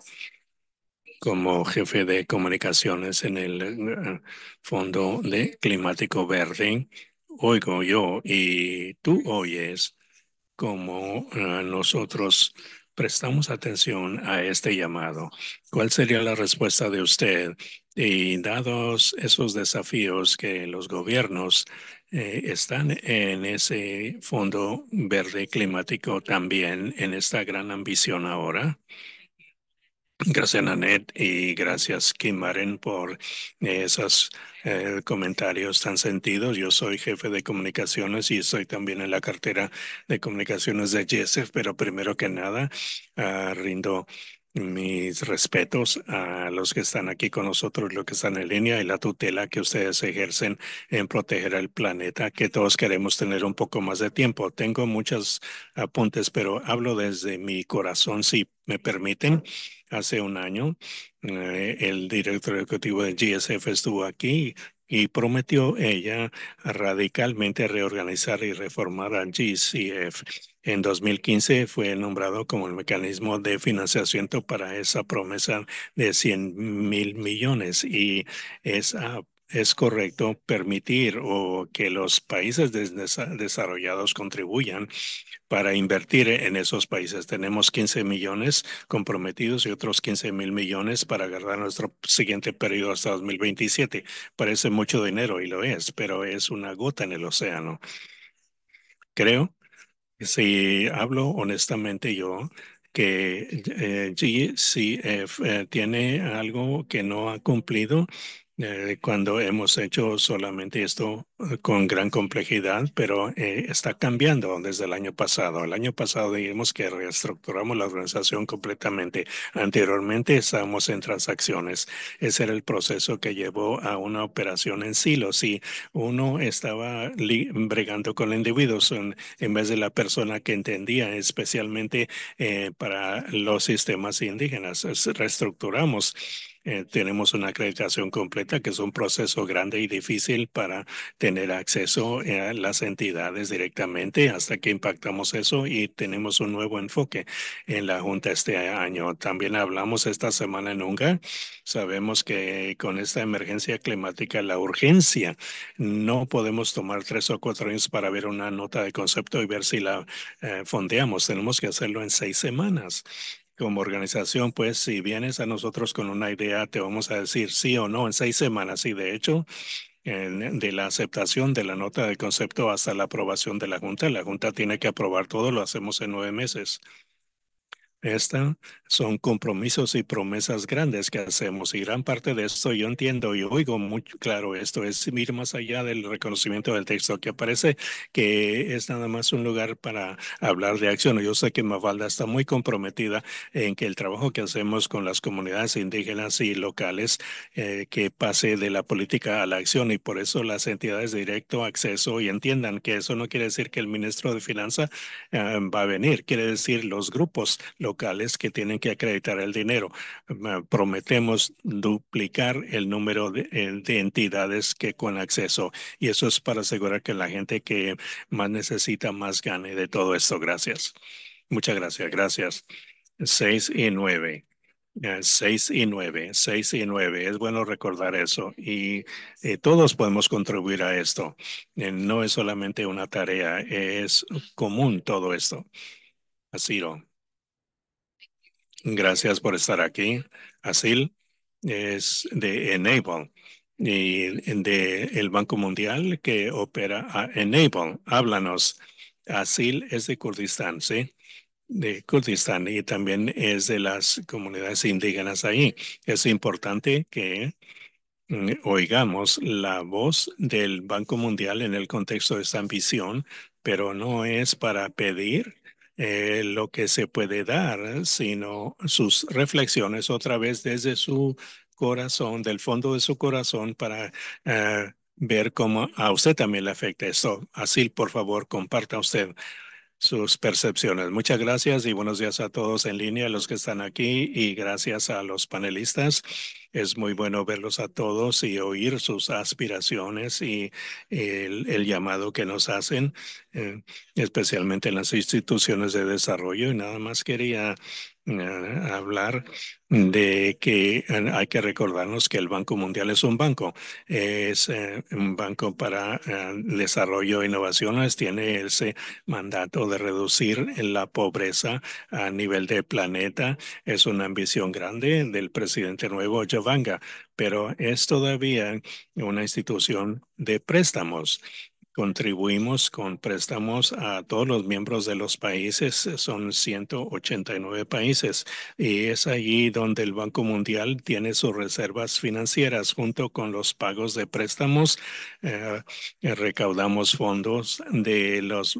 como jefe de comunicaciones en el eh, Fondo de Climático Verde, oigo yo y tú oyes como eh, nosotros prestamos atención a este llamado. ¿Cuál sería la respuesta de usted? Y dados esos desafíos que los gobiernos eh, están en ese fondo verde climático también, en esta gran ambición ahora. Gracias, Nanette, y gracias, Kim por esos eh, comentarios tan sentidos. Yo soy jefe de comunicaciones y estoy también en la cartera de comunicaciones de Jessef, pero primero que nada, ah, rindo mis respetos a los que están aquí con nosotros, los que están en línea y la tutela que ustedes ejercen en proteger al planeta, que todos queremos tener un poco más de tiempo. Tengo muchos apuntes, pero hablo desde mi corazón, si me permiten hace un año. Eh, el director ejecutivo de GSF estuvo aquí y prometió ella radicalmente reorganizar y reformar al GCF. En 2015 fue nombrado como el mecanismo de financiación para esa promesa de 100 mil millones y ah, es correcto permitir o que los países desarrollados contribuyan para invertir en esos países. Tenemos 15 millones comprometidos y otros 15 mil millones para agarrar nuestro siguiente periodo hasta 2027. Parece mucho dinero y lo es, pero es una gota en el océano. Creo, que si hablo honestamente yo, que si eh, eh, tiene algo que no ha cumplido eh, cuando hemos hecho solamente esto eh, con gran complejidad, pero eh, está cambiando desde el año pasado. El año pasado dijimos que reestructuramos la organización completamente. Anteriormente estábamos en transacciones. Ese era el proceso que llevó a una operación en silos Si uno estaba bregando con individuos en, vez de la persona que entendía, especialmente para los sistemas indígenas, reestructuramos eh, tenemos una acreditación completa, que es un proceso grande y difícil para tener acceso a eh, las entidades directamente hasta que impactamos eso y tenemos un nuevo enfoque en la Junta este año. También hablamos esta semana en UNGA. Sabemos que con esta emergencia climática, la urgencia, no podemos tomar tres o cuatro años para ver una nota de concepto y ver si la eh, fondeamos. Tenemos que hacerlo en seis semanas como organización, pues si vienes a nosotros con una idea, te vamos a decir sí o no en seis semanas. Y de hecho, de la aceptación de la nota del concepto hasta la aprobación de la Junta, la Junta tiene que aprobar todo, lo hacemos en nueve meses. Estas son compromisos y promesas grandes que hacemos y gran parte de esto yo entiendo y oigo muy claro esto es ir más allá del reconocimiento del texto que aparece que es nada más un lugar para hablar de acción. Yo sé que Mafalda está muy comprometida en que el trabajo que hacemos con las comunidades indígenas y locales eh, que pase de la política a la acción y por eso las entidades de directo acceso y entiendan que eso no quiere decir que el ministro de Finanza eh, va a venir, quiere decir los grupos, locales que tienen que acreditar el dinero. Prometemos duplicar el número eh, de, entidades que con acceso y eso es para asegurar que la gente que más necesita más gane de todo esto. Gracias. Muchas gracias. Gracias. Seis y nueve. seis y nueve seis y nueve es bueno recordar eso y eh, todos podemos contribuir a esto. Eh, no es solamente una tarea, es común todo esto. Así Gracias por estar aquí, Asil. Es de Enable y de el Banco Mundial que opera a Enable. Háblanos. Asil es de Kurdistán, ¿sí? De Kurdistán y también es de las comunidades indígenas ahí. Es importante que mm, oigamos la voz del Banco Mundial en el contexto de esta ambición, pero no es para pedir eh, lo que se puede dar, sino sus reflexiones otra vez desde su corazón, del fondo de su corazón, para eh, ver cómo a usted también le afecta esto. Así, por favor, comparta usted sus percepciones. Muchas gracias y buenos días a todos en línea, a los que están aquí y gracias a los panelistas. Es muy bueno verlos a todos y oír sus aspiraciones y el, llamado que nos hacen, eh, especialmente en las instituciones de desarrollo. Y nada más quería hablar de que eh, hay que recordarnos que el Banco Mundial es un banco, es eh, un banco para eh, desarrollo e innovaciones, tiene ese mandato de reducir la pobreza a nivel de planeta, es una ambición grande del presidente nuevo Javanga pero es todavía una institución de préstamos Contribuimos con préstamos a todos los miembros de los países, eh, son 189 países, y es allí donde el Banco Mundial tiene sus reservas financieras. Junto con los pagos de préstamos, eh, eh, recaudamos fondos de los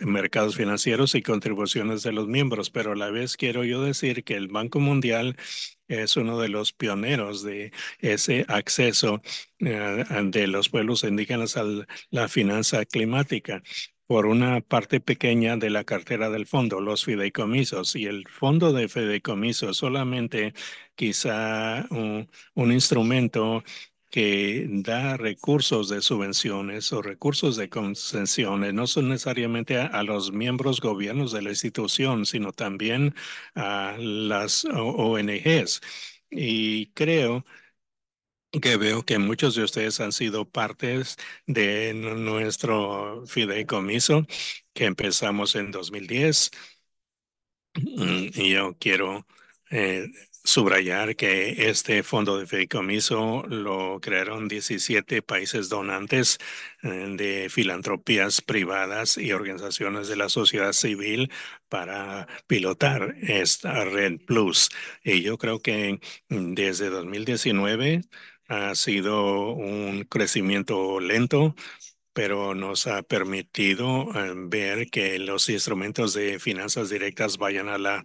mercados financieros y contribuciones de los miembros, pero a la vez quiero yo decir que el Banco Mundial es uno de los pioneros de ese acceso de eh, los pueblos indígenas a la finanza climática por una parte pequeña de la cartera del fondo, los fideicomisos. Y el fondo de fideicomisos solamente quizá un instrumento que da recursos de subvenciones o recursos de concesiones, no son necesariamente a, los miembros gobiernos de la institución, sino también a las ONGs. Y creo que veo que muchos de ustedes han sido partes de nuestro fideicomiso que empezamos en 2010. Mm, y yo quiero eh, subrayar que este fondo de fideicomiso lo crearon 17 países donantes eh, de filantropías privadas y organizaciones de la sociedad civil para pilotar esta red plus. Y yo creo que desde 2019 ha sido un crecimiento lento, pero nos ha permitido eh, ver que los instrumentos de finanzas directas vayan a los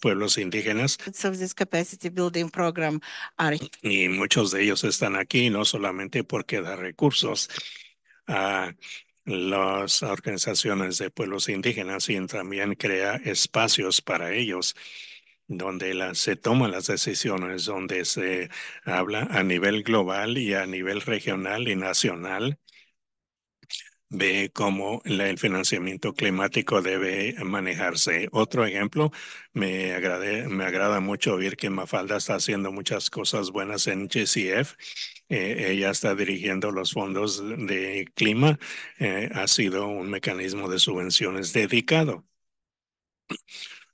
pueblos indígenas. Y muchos de ellos están aquí no solamente porque da recursos a las organizaciones de pueblos indígenas, sino también crea espacios para ellos donde se toman las decisiones, donde se habla a nivel global y a nivel regional y nacional ve cómo el financiamiento climático debe manejarse. Otro ejemplo, me, agrade, me agrada mucho oír que Mafalda está haciendo muchas cosas buenas en GCF. Eh, ella está dirigiendo los fondos de clima. Eh, ha sido un mecanismo de subvenciones dedicado.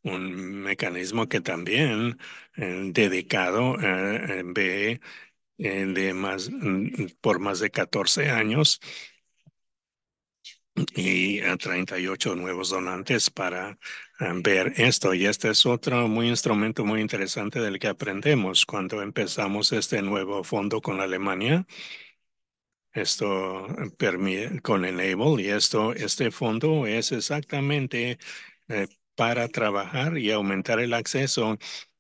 Un mecanismo que también eh, dedicado eh, ve de más, mm, por más de 14 años y a 38 nuevos donantes para eh, ver esto. Y este es otro muy instrumento muy interesante del que aprendemos cuando empezamos este nuevo fondo con Alemania. Esto eh, permite con Enable y esto, este fondo es exactamente eh, para trabajar y aumentar el acceso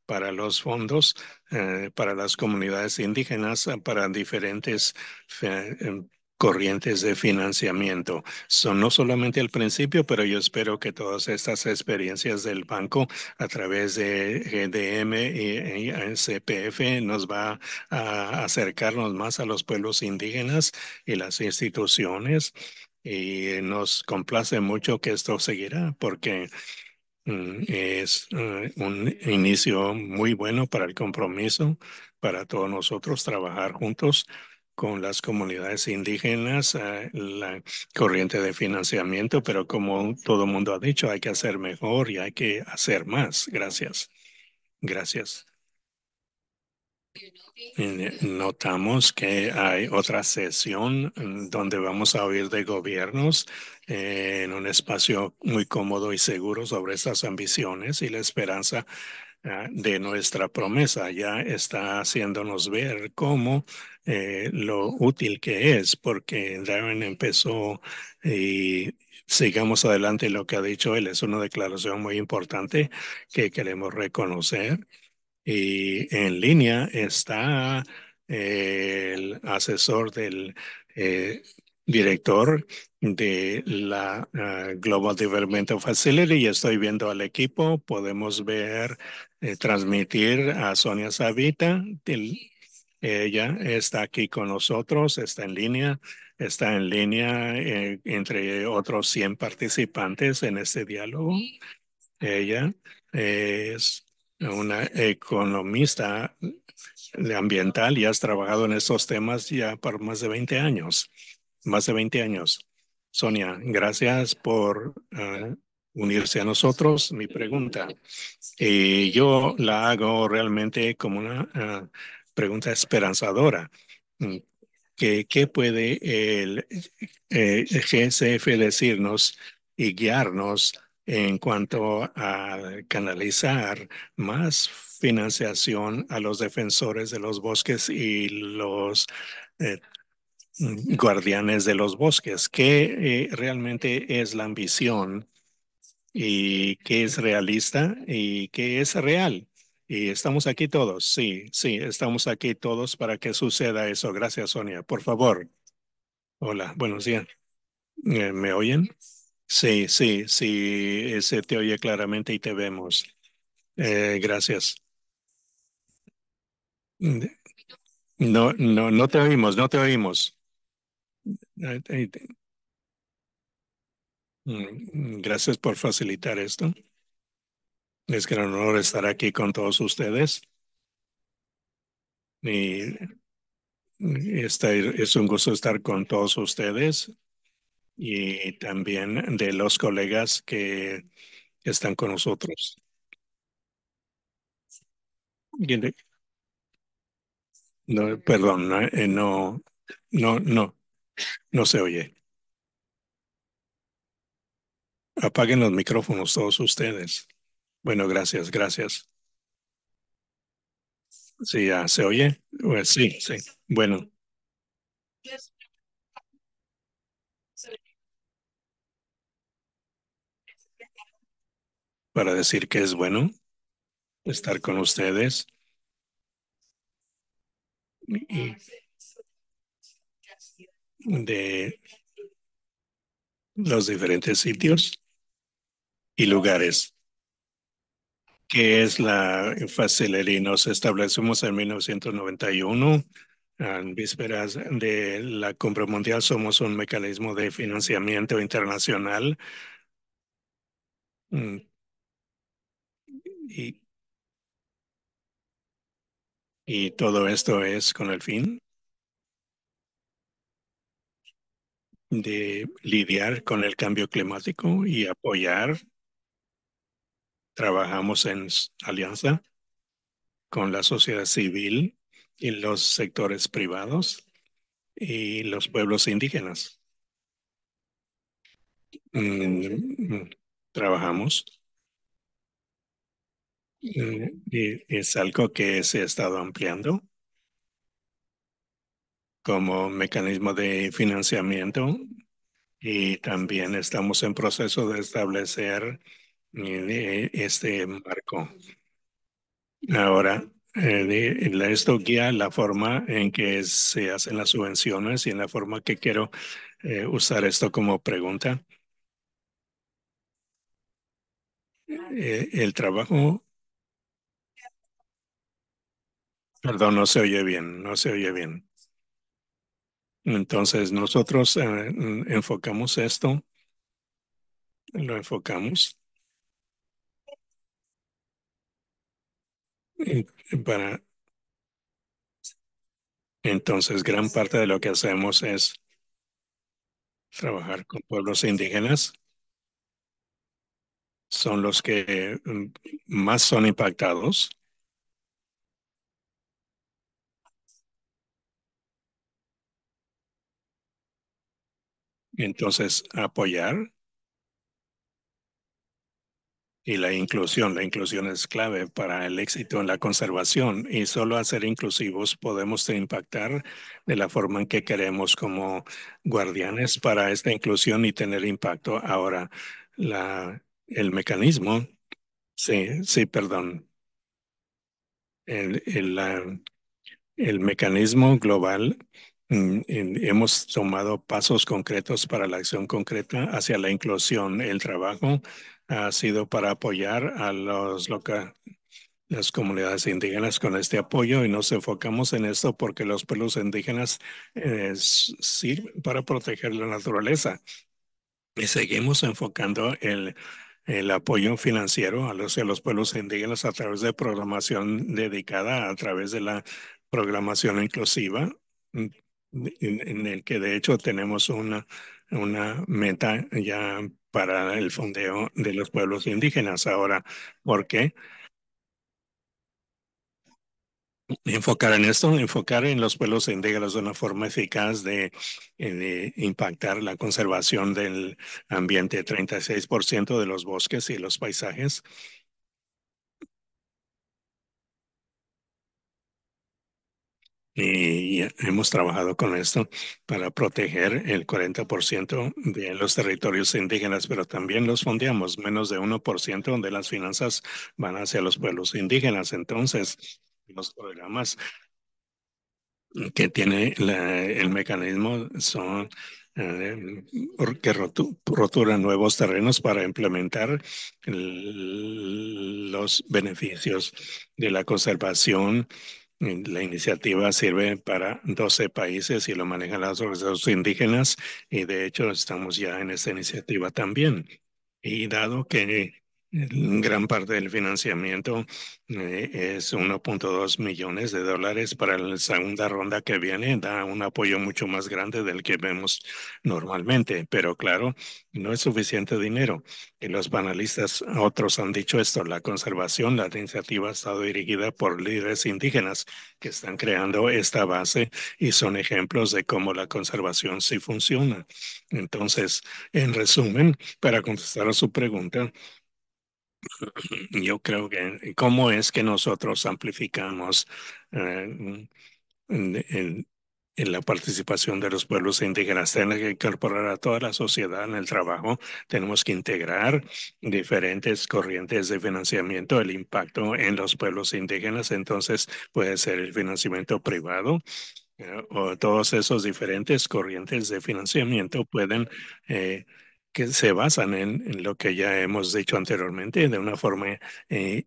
para los fondos, para las comunidades indígenas, para diferentes corrientes de financiamiento. Son no solamente al principio, pero yo espero que todas estas experiencias del banco a través de GDM y, CPF nos va a acercarnos más a los pueblos indígenas y las instituciones y nos complace mucho que esto seguirá porque mm, es eh, un inicio muy bueno para el compromiso, para todos nosotros trabajar juntos con las comunidades indígenas eh, la corriente de financiamiento, pero como todo mundo ha dicho, hay que hacer mejor y hay que hacer más. Gracias. Gracias. Notamos que hay otra sesión mm, donde vamos a oír de gobiernos eh, en un espacio muy cómodo y seguro sobre estas ambiciones y la esperanza Ah, de nuestra promesa, ya está haciéndonos ver cómo eh, lo útil que es, porque Darren empezó y sigamos adelante lo que ha dicho él, es una declaración muy importante que queremos reconocer y en línea está el asesor del eh, director de la ah, Global Development Facility y estoy viendo al equipo. Podemos ver eh, transmitir a Sonia Savita. ella está aquí con nosotros, está en línea, está en línea eh, entre otros 100 participantes en este diálogo. Ella es una economista ambiental y has trabajado en estos temas ya por más de 20 años, más de 20 años. Sonia, gracias por ah, unirse a nosotros. Mi pregunta, y eh, yo la hago realmente como una ah, pregunta esperanzadora. Mm, ¿Qué, puede el, eh, GSF decirnos y guiarnos en cuanto a canalizar más financiación a los defensores de los bosques y los eh, guardianes de los bosques? ¿Qué realmente es la ambición y qué es realista y qué es real. Y estamos aquí todos, sí, sí, estamos aquí todos para que suceda eso. Gracias, Sonia. Por favor. Hola, buenos días. Eh, ¿Me oyen? Sí, sí, sí, se te oye claramente y te vemos. Eh, gracias. No, no, no te oímos, no te oímos. Mm, gracias por facilitar esto. Es gran honor estar aquí con todos ustedes. Y es un gusto estar con todos ustedes y también de los colegas que están con nosotros. No, perdón, eh, no, no, no, no se oye. Apaguen los micrófonos todos ustedes. Bueno, gracias, gracias. Sí, ya se oye. Pues sí, sí. Bueno. Para decir que es bueno estar con ustedes. De los diferentes sitios y lugares, que es la y Nos establecimos en 1991, en vísperas de la compra mundial. Somos un mecanismo de financiamiento internacional. Mm. Y, y todo esto es con el fin de lidiar con el cambio climático y apoyar Trabajamos en alianza con la sociedad civil y los sectores privados y los pueblos indígenas. Mm, mm, trabajamos. Mm, y es algo que se ha estado ampliando como mecanismo de financiamiento y también estamos en proceso de establecer eh, este marco. Ahora, eh, esto guía la forma en que se hacen las subvenciones y en la forma que quiero eh, usar esto como pregunta. el trabajo... Perdón, no se oye bien, no se oye bien. Entonces nosotros enfocamos esto, lo enfocamos para entonces gran parte de lo que hacemos es trabajar con pueblos indígenas. Son los que mm, más son impactados. Entonces, apoyar y la inclusión. La inclusión es clave para el éxito en la conservación y solo al ser inclusivos podemos impactar de la forma en que queremos como guardianes para esta inclusión y tener impacto. Ahora, la, el mecanismo, sí, sí, perdón, el, el, el mecanismo global mm, hemos tomado pasos concretos para la acción concreta hacia la inclusión, el trabajo ha sido para apoyar a los loca las comunidades indígenas con este apoyo y nos enfocamos en esto porque los pueblos indígenas eh, sirven para proteger la naturaleza. Y seguimos enfocando el, el apoyo financiero a los, a los pueblos indígenas a través de programación dedicada, a través de la programación inclusiva, en, en el que de hecho tenemos una, una meta ya para el fondeo de los pueblos indígenas. Ahora, ¿por qué? enfocar en esto, enfocar en los pueblos indígenas de una forma eficaz de, eh, de impactar la conservación del ambiente. 36% de los bosques y los paisajes y hemos trabajado con esto para proteger el 40% de los territorios indígenas, pero también los fondeamos, menos de 1% de las finanzas van hacia los pueblos indígenas. Entonces, los programas que tiene el mecanismo son eh, que roturan nuevos terrenos para implementar los beneficios de la conservación la iniciativa sirve para 12 países y lo manejan las organizaciones indígenas y de hecho estamos ya en esta iniciativa también. Y dado que Mm, gran parte del financiamiento eh, es 1.2 millones de dólares para la segunda ronda que viene. Da un apoyo mucho más grande del que vemos normalmente, pero claro, no es suficiente dinero. Y los panelistas, otros han dicho esto, la conservación, la iniciativa ha estado dirigida por líderes indígenas que están creando esta base y son ejemplos de cómo la conservación sí funciona. Entonces, en resumen, para contestar a su pregunta, yo creo que cómo es que nosotros amplificamos eh, en, la participación de los pueblos indígenas. Tenemos que incorporar a toda la sociedad en el trabajo. Tenemos que integrar diferentes corrientes de financiamiento, el impacto en los pueblos indígenas. Entonces puede ser el financiamiento privado. Eh, o todos esos diferentes corrientes de financiamiento pueden eh, que se basan en, lo que ya hemos dicho anteriormente de una forma eh,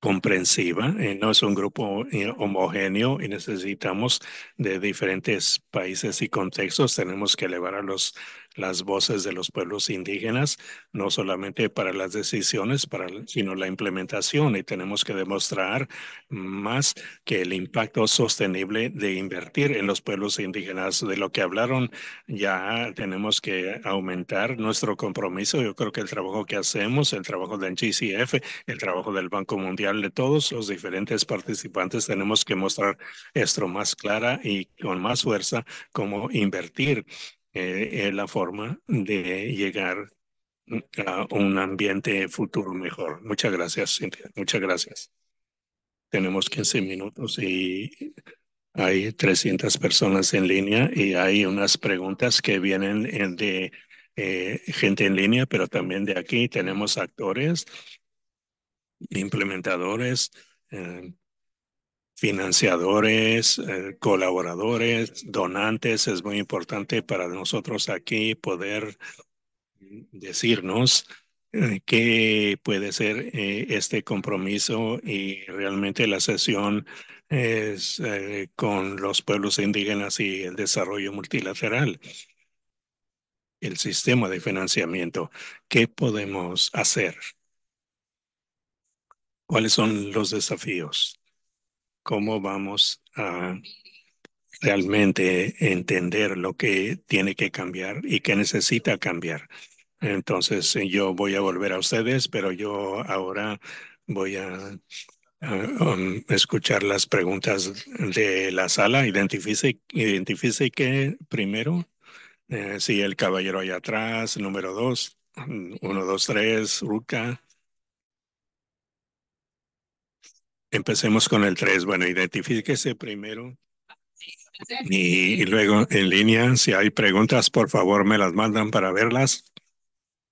comprensiva eh, no es un grupo eh, homogéneo y necesitamos de diferentes países y contextos. Tenemos que elevar a los las voces de los pueblos indígenas, no solamente para las decisiones, para, sino la implementación. Y tenemos que demostrar más que el impacto sostenible de invertir en los pueblos indígenas. De lo que hablaron, ya tenemos que aumentar nuestro compromiso. Yo creo que el trabajo que hacemos, el trabajo del GCF, el trabajo del Banco Mundial, de todos los diferentes participantes, tenemos que mostrar esto más clara y con más fuerza cómo invertir eh, es la forma de llegar a un ambiente futuro mejor. Muchas gracias, Cintia. Muchas gracias. Tenemos 15 minutos y hay 300 personas en línea y hay unas preguntas que vienen de eh, gente en línea, pero también de aquí tenemos actores, implementadores, eh, financiadores, eh, colaboradores, donantes. Es muy importante para nosotros aquí poder decirnos eh, qué puede ser eh, este compromiso y realmente la sesión es con los pueblos indígenas y el desarrollo multilateral el sistema de financiamiento. ¿Qué podemos hacer? ¿Cuáles son los desafíos? cómo vamos a realmente entender lo que tiene que cambiar y que necesita cambiar. Entonces yo voy a volver a ustedes, pero yo ahora voy a, um, escuchar las preguntas de la sala. Identifice, identifice que primero, eh, si el caballero allá atrás, número dos, mm, uno, dos, tres, Ruka. Empecemos con el 3. Bueno, identifíquese primero. Y, luego en línea, si hay preguntas, por favor me las mandan para verlas.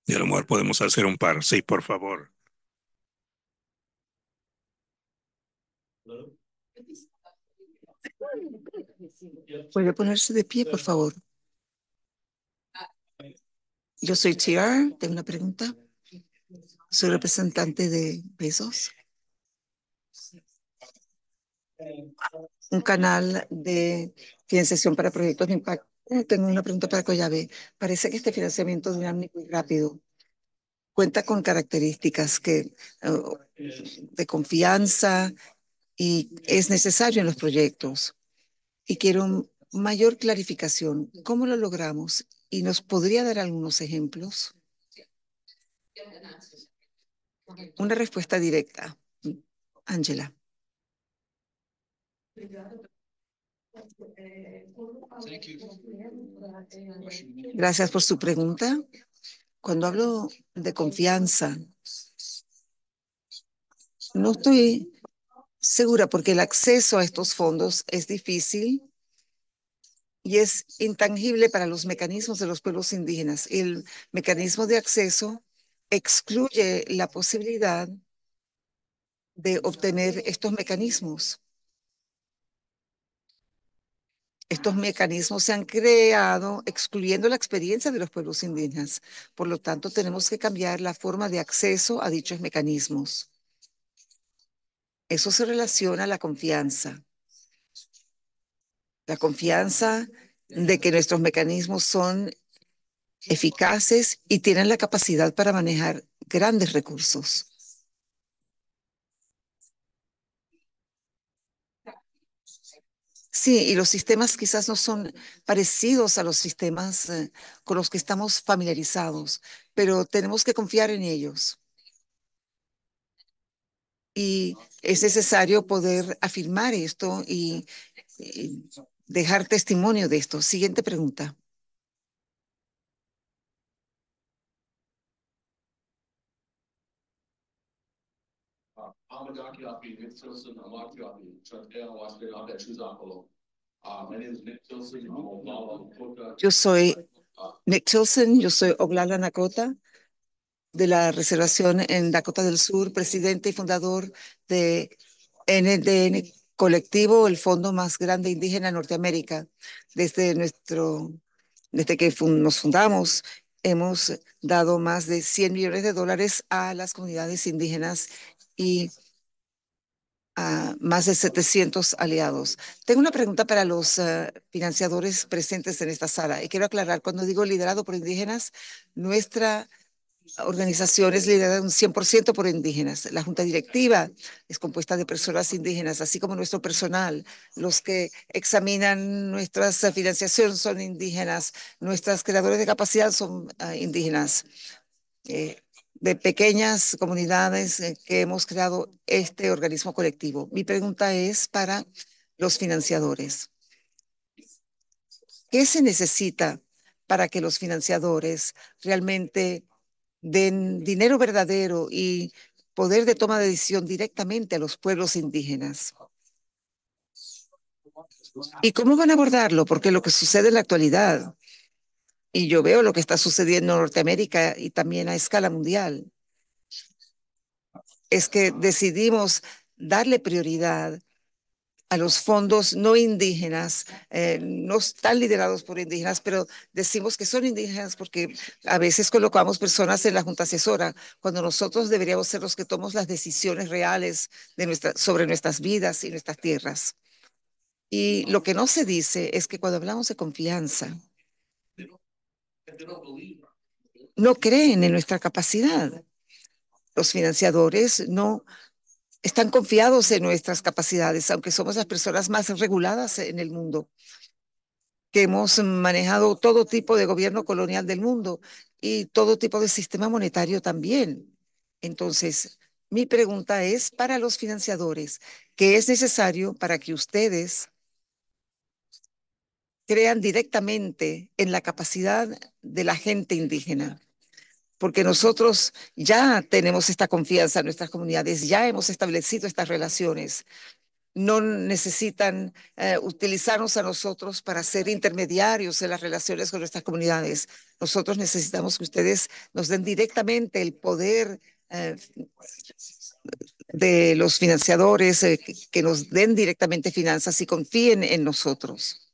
Y a lo mejor podemos hacer un par. Sí, por favor. ¿Puede ponerse de pie, por favor? Yo soy TR, tengo una pregunta. Soy representante de Besos un canal de financiación para proyectos de impacto. Eh, tengo una pregunta para Coyave. Parece que este financiamiento dinámico y rápido cuenta con características que, eh, de confianza y es necesario en los proyectos. Y quiero mayor clarificación. ¿Cómo lo logramos? ¿Y nos podría dar algunos ejemplos? Una respuesta directa. Angela. Gracias por su pregunta. Cuando hablo de confianza, no estoy segura porque el acceso a estos fondos es difícil y es intangible para los mecanismos de los pueblos indígenas. El mecanismo de acceso excluye la posibilidad de obtener estos mecanismos. Estos mecanismos se han creado excluyendo la experiencia de los pueblos indígenas. Por lo tanto, tenemos que cambiar la forma de acceso a dichos mecanismos. Eso se relaciona a la confianza. La confianza de que nuestros mecanismos son eficaces y tienen la capacidad para manejar grandes recursos. Sí, y los sistemas quizás no son parecidos a los sistemas eh, con los que estamos familiarizados, pero tenemos que confiar en ellos. Y es necesario poder afirmar esto y dejar testimonio de esto. Siguiente pregunta. Yo soy Nick Tilson, yo soy Oglala Nakota de la reservación en Dakota del Sur, presidente y fundador de NDN Colectivo, el fondo más grande indígena de Norteamérica. Desde, nuestro, desde que nos fundamos, hemos dado más de 100 millones de dólares a las comunidades indígenas y a más de 700 aliados. Tengo una pregunta para los eh, financiadores presentes en esta sala y quiero aclarar, cuando digo liderado por indígenas, nuestra organización es liderada un 100% por indígenas. La junta directiva es compuesta de personas indígenas, así como nuestro personal. Los que examinan nuestras financiación son indígenas, nuestras creadores de capacidad son eh, indígenas. Eh, de pequeñas comunidades eh, que hemos creado este organismo colectivo. Mi pregunta es para los financiadores. ¿Qué se necesita para que los financiadores realmente den dinero verdadero y poder de toma de decisión directamente a los pueblos indígenas? ¿Y cómo van a abordarlo? Porque lo que sucede en la actualidad y yo veo lo que está sucediendo en Norteamérica y también a escala mundial. Es que decidimos darle prioridad a los fondos no indígenas, eh, no están liderados por indígenas, pero decimos que son indígenas porque a veces colocamos personas en la junta asesora, cuando nosotros deberíamos ser los que tomamos las decisiones reales de nuestra, sobre nuestras vidas y nuestras tierras. Y lo que no se dice es que cuando hablamos de confianza, no creen en nuestra capacidad. Los financiadores no están confiados en nuestras capacidades, aunque somos las personas más reguladas en el mundo, que hemos manejado todo tipo de gobierno colonial del mundo y todo tipo de sistema monetario también. Entonces, mi pregunta es para los financiadores, ¿qué es necesario para que ustedes crean directamente en la capacidad de la gente indígena. Porque nosotros ya tenemos esta confianza en nuestras comunidades, ya hemos establecido estas relaciones. No necesitan eh, utilizarnos a nosotros para ser intermediarios en las relaciones con nuestras comunidades. Nosotros necesitamos que ustedes nos den directamente el poder eh, de los financiadores, eh, que nos den directamente finanzas y confíen en nosotros.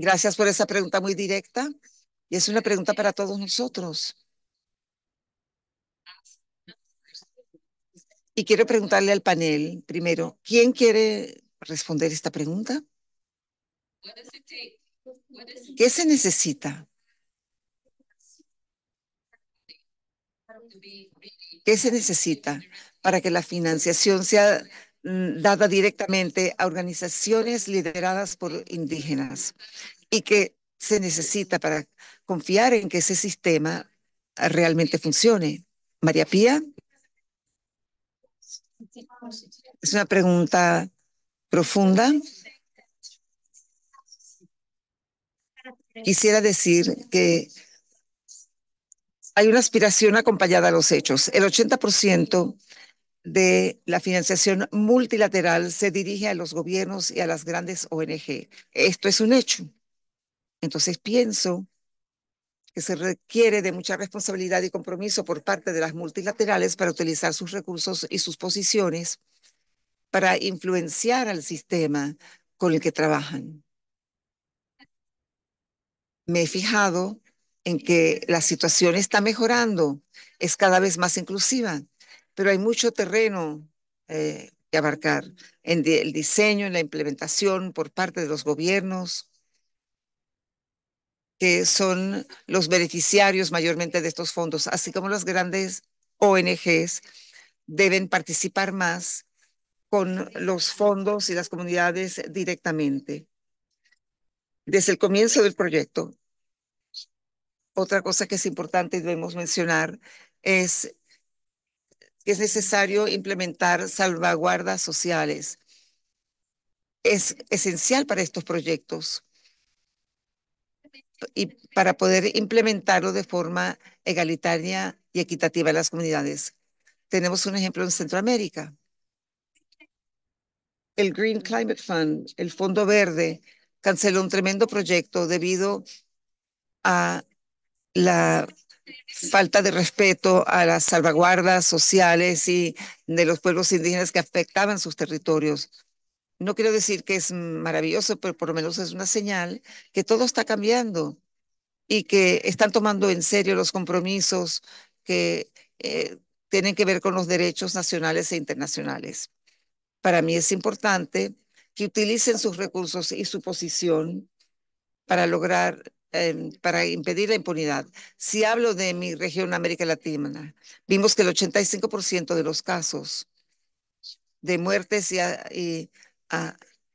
Gracias por esa pregunta muy directa y es una pregunta para todos nosotros. Y quiero preguntarle al panel primero, ¿quién quiere responder esta pregunta? ¿Qué se necesita? ¿Qué se necesita para que la financiación sea Mm, dada directamente a organizaciones lideradas por indígenas y que se necesita para confiar en que ese sistema ah, realmente funcione. María Pía. Es una pregunta profunda. Quisiera decir que hay una aspiración acompañada a los hechos. El 80% de la financiación multilateral se dirige a los gobiernos y a las grandes ONG. Esto es un hecho. Entonces pienso que se requiere de mucha responsabilidad y compromiso por parte de las multilaterales para utilizar sus recursos y sus posiciones para influenciar al sistema con el que trabajan. Me he fijado en que la situación está mejorando, es cada vez más inclusiva pero hay mucho terreno eh, que abarcar en el diseño, en la implementación por parte de los gobiernos, que son los beneficiarios mayormente de estos fondos, así como las grandes ONGs deben participar más con los fondos y las comunidades directamente. Desde el comienzo del proyecto, otra cosa que es importante y debemos mencionar es es necesario implementar salvaguardas sociales. Es esencial para estos proyectos y para poder implementarlo de forma egalitaria y equitativa en las comunidades. Tenemos un ejemplo en Centroamérica. El Green Climate Fund, el Fondo Verde, canceló un tremendo proyecto debido a la falta de respeto a las salvaguardas sociales y de los pueblos indígenas que afectaban sus territorios. No quiero decir que es maravilloso, pero por lo menos es una señal que todo está cambiando y que están tomando en serio los compromisos que eh, tienen que ver con los derechos nacionales e internacionales. Para mí es importante que utilicen sus recursos y su posición para lograr Em, para impedir la impunidad. Si hablo de mi región América Latina, vimos que el 85% de los casos de muertes y,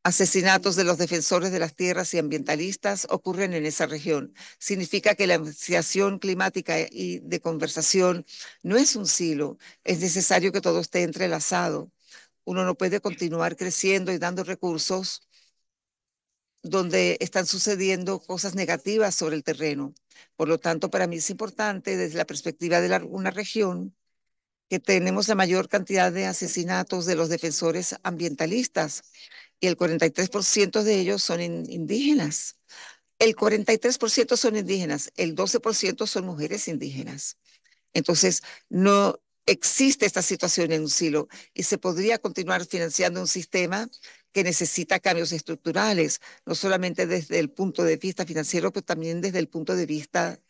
asesinatos de los defensores de las tierras y ambientalistas ocurren en esa región. Significa que la asociación climática y de conversación no es un silo, es necesario que todo esté entrelazado. Uno no puede continuar creciendo y dando recursos donde están sucediendo cosas negativas sobre el terreno. Por lo tanto, para mí es importante desde la perspectiva de la, una región que tenemos la mayor cantidad de asesinatos de los defensores ambientalistas y el 43% de ellos son indígenas. El 43% son indígenas, el 12% son mujeres indígenas. Entonces, no existe esta situación en un silo y se podría continuar financiando un sistema que necesita cambios estructurales, no solamente desde el punto de vista financiero, pero también desde el punto de vista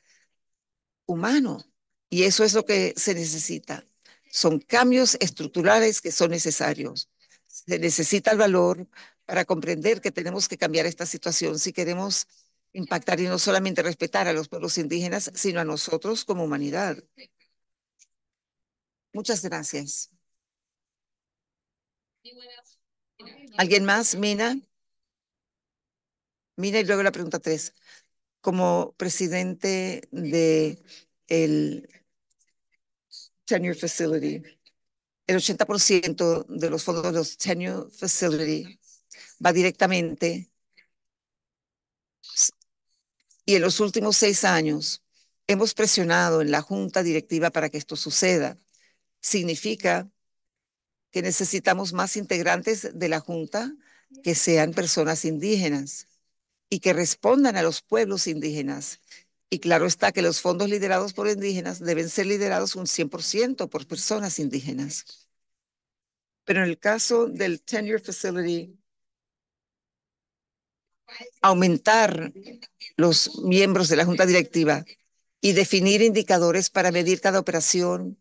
humano. Y eso es lo que se necesita. Son cambios estructurales que son necesarios. Se necesita el valor para comprender que tenemos que cambiar esta situación si queremos impactar y no solamente respetar a los pueblos indígenas, sino a nosotros como humanidad. Muchas gracias. ¿Alguien más? Mina. Mina y luego la pregunta tres. Como presidente de el Tenure Facility, el 80% de los fondos de los Tenure Facility va directamente y en los últimos seis años hemos presionado en la junta directiva para que esto suceda. Significa que necesitamos más integrantes de la Junta que sean personas indígenas y que respondan a los pueblos indígenas. Y claro está que los fondos liderados por indígenas deben ser liderados un 100% por personas indígenas. Pero en el caso del Tenure Facility, aumentar los miembros de la junta directiva y definir indicadores para medir cada operación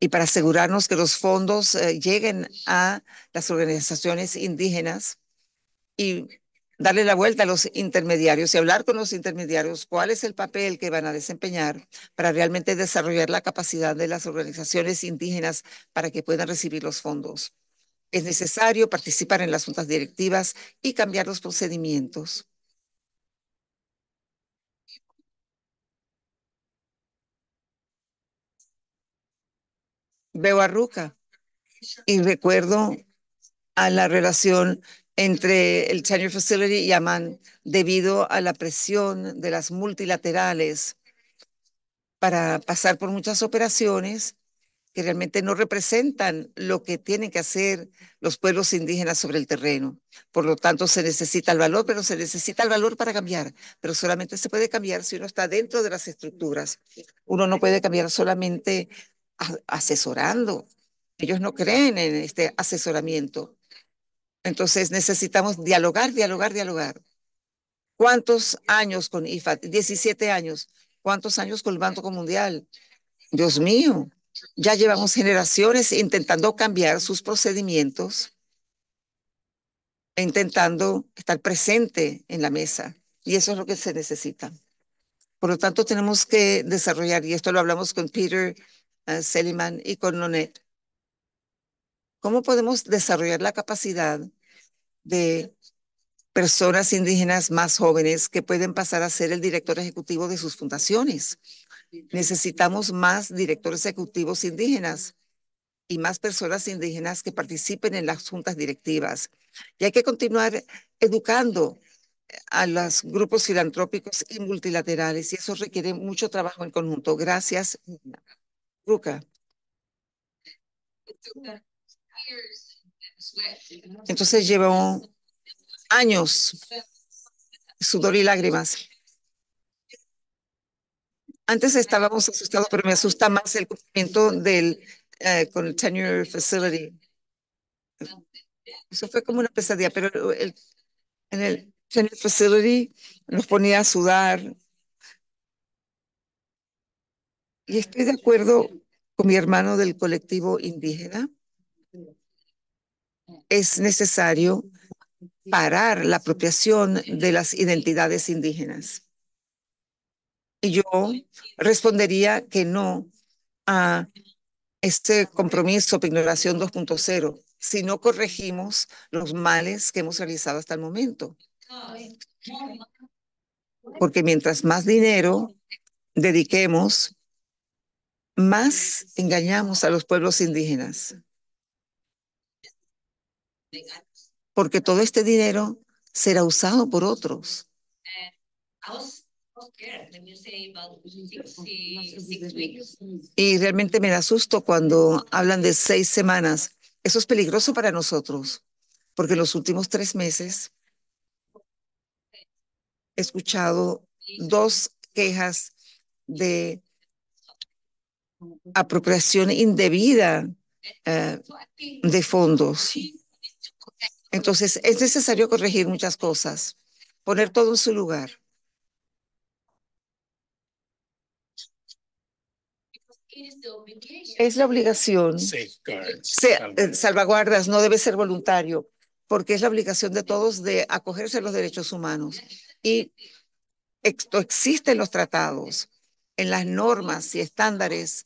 y para asegurarnos que los fondos eh, lleguen a las organizaciones indígenas y darle la vuelta a los intermediarios y hablar con los intermediarios cuál es el papel que van a desempeñar para realmente desarrollar la capacidad de las organizaciones indígenas para que puedan recibir los fondos. Es necesario participar en las juntas directivas y cambiar los procedimientos. veo a Ruca y recuerdo a la relación entre el Channel Facility y Amán debido a la presión de las multilaterales para pasar por muchas operaciones que realmente no representan lo que tienen que hacer los pueblos indígenas sobre el terreno. Por lo tanto, se necesita el valor, pero se necesita el valor para cambiar, pero solamente se puede cambiar si uno está dentro de las estructuras. Uno no puede cambiar solamente asesorando. Ellos no creen en este asesoramiento. Entonces necesitamos dialogar, dialogar, dialogar. ¿Cuántos años con IFAT? 17 años. ¿Cuántos años con el Banco Mundial? Dios mío, ya llevamos generaciones intentando cambiar sus procedimientos, intentando estar presente en la mesa. Y eso es lo que se necesita. Por lo tanto, tenemos que desarrollar, y esto lo hablamos con Peter Seliman y Cornonet. ¿Cómo podemos desarrollar la capacidad de personas indígenas más jóvenes que pueden pasar a ser el director ejecutivo de sus fundaciones? Necesitamos más directores ejecutivos indígenas y más personas indígenas que participen en las juntas directivas. Y hay que continuar educando a los grupos filantrópicos y multilaterales, y eso requiere mucho trabajo en conjunto. Gracias. Entonces llevó años, sudor y lágrimas. Antes estábamos asustados, pero me asusta más el cumplimiento del eh, con el tenure facility. Eso fue como una pesadilla, pero en el tenure facility nos ponía a sudar, y estoy de acuerdo con mi hermano del colectivo indígena. Es necesario parar la apropiación de las identidades indígenas. Y yo respondería que no a este compromiso Pignoración 2.0 si no corregimos los males que hemos realizado hasta el momento. Porque mientras más dinero dediquemos más engañamos a los pueblos indígenas. Porque todo este dinero será usado por otros. Y realmente me asusto cuando hablan de seis semanas. Eso es peligroso para nosotros, porque en los últimos tres meses he escuchado dos quejas de apropiación indebida eh, de fondos. Entonces, es necesario corregir muchas cosas, poner todo en su lugar. Es la obligación. Eh, salvaguardas, no debe ser voluntario, porque es la obligación de todos de acogerse a los derechos humanos. Y esto existe los tratados en las normas y estándares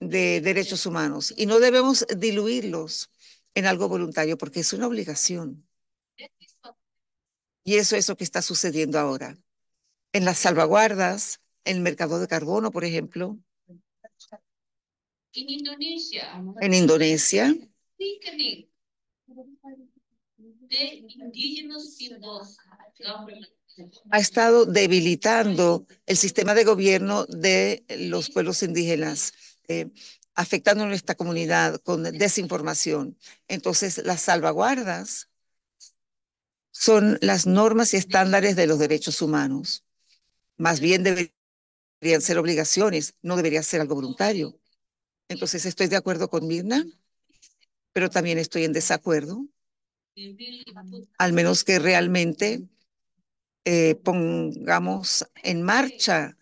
de derechos humanos y no debemos diluirlos en algo voluntario porque es una obligación. Y eso es lo que está sucediendo ahora. En las salvaguardas, en el mercado de carbono, por ejemplo. En Indonesia. En Indonesia. De ha estado debilitando el sistema de gobierno de los pueblos indígenas, eh, afectando a nuestra comunidad con desinformación. Entonces, las salvaguardas son las normas y estándares de los derechos humanos. Más bien deberían ser obligaciones, no debería ser algo voluntario. Entonces, estoy de acuerdo con Mirna, pero también estoy en desacuerdo, al menos que realmente eh, pongamos en marcha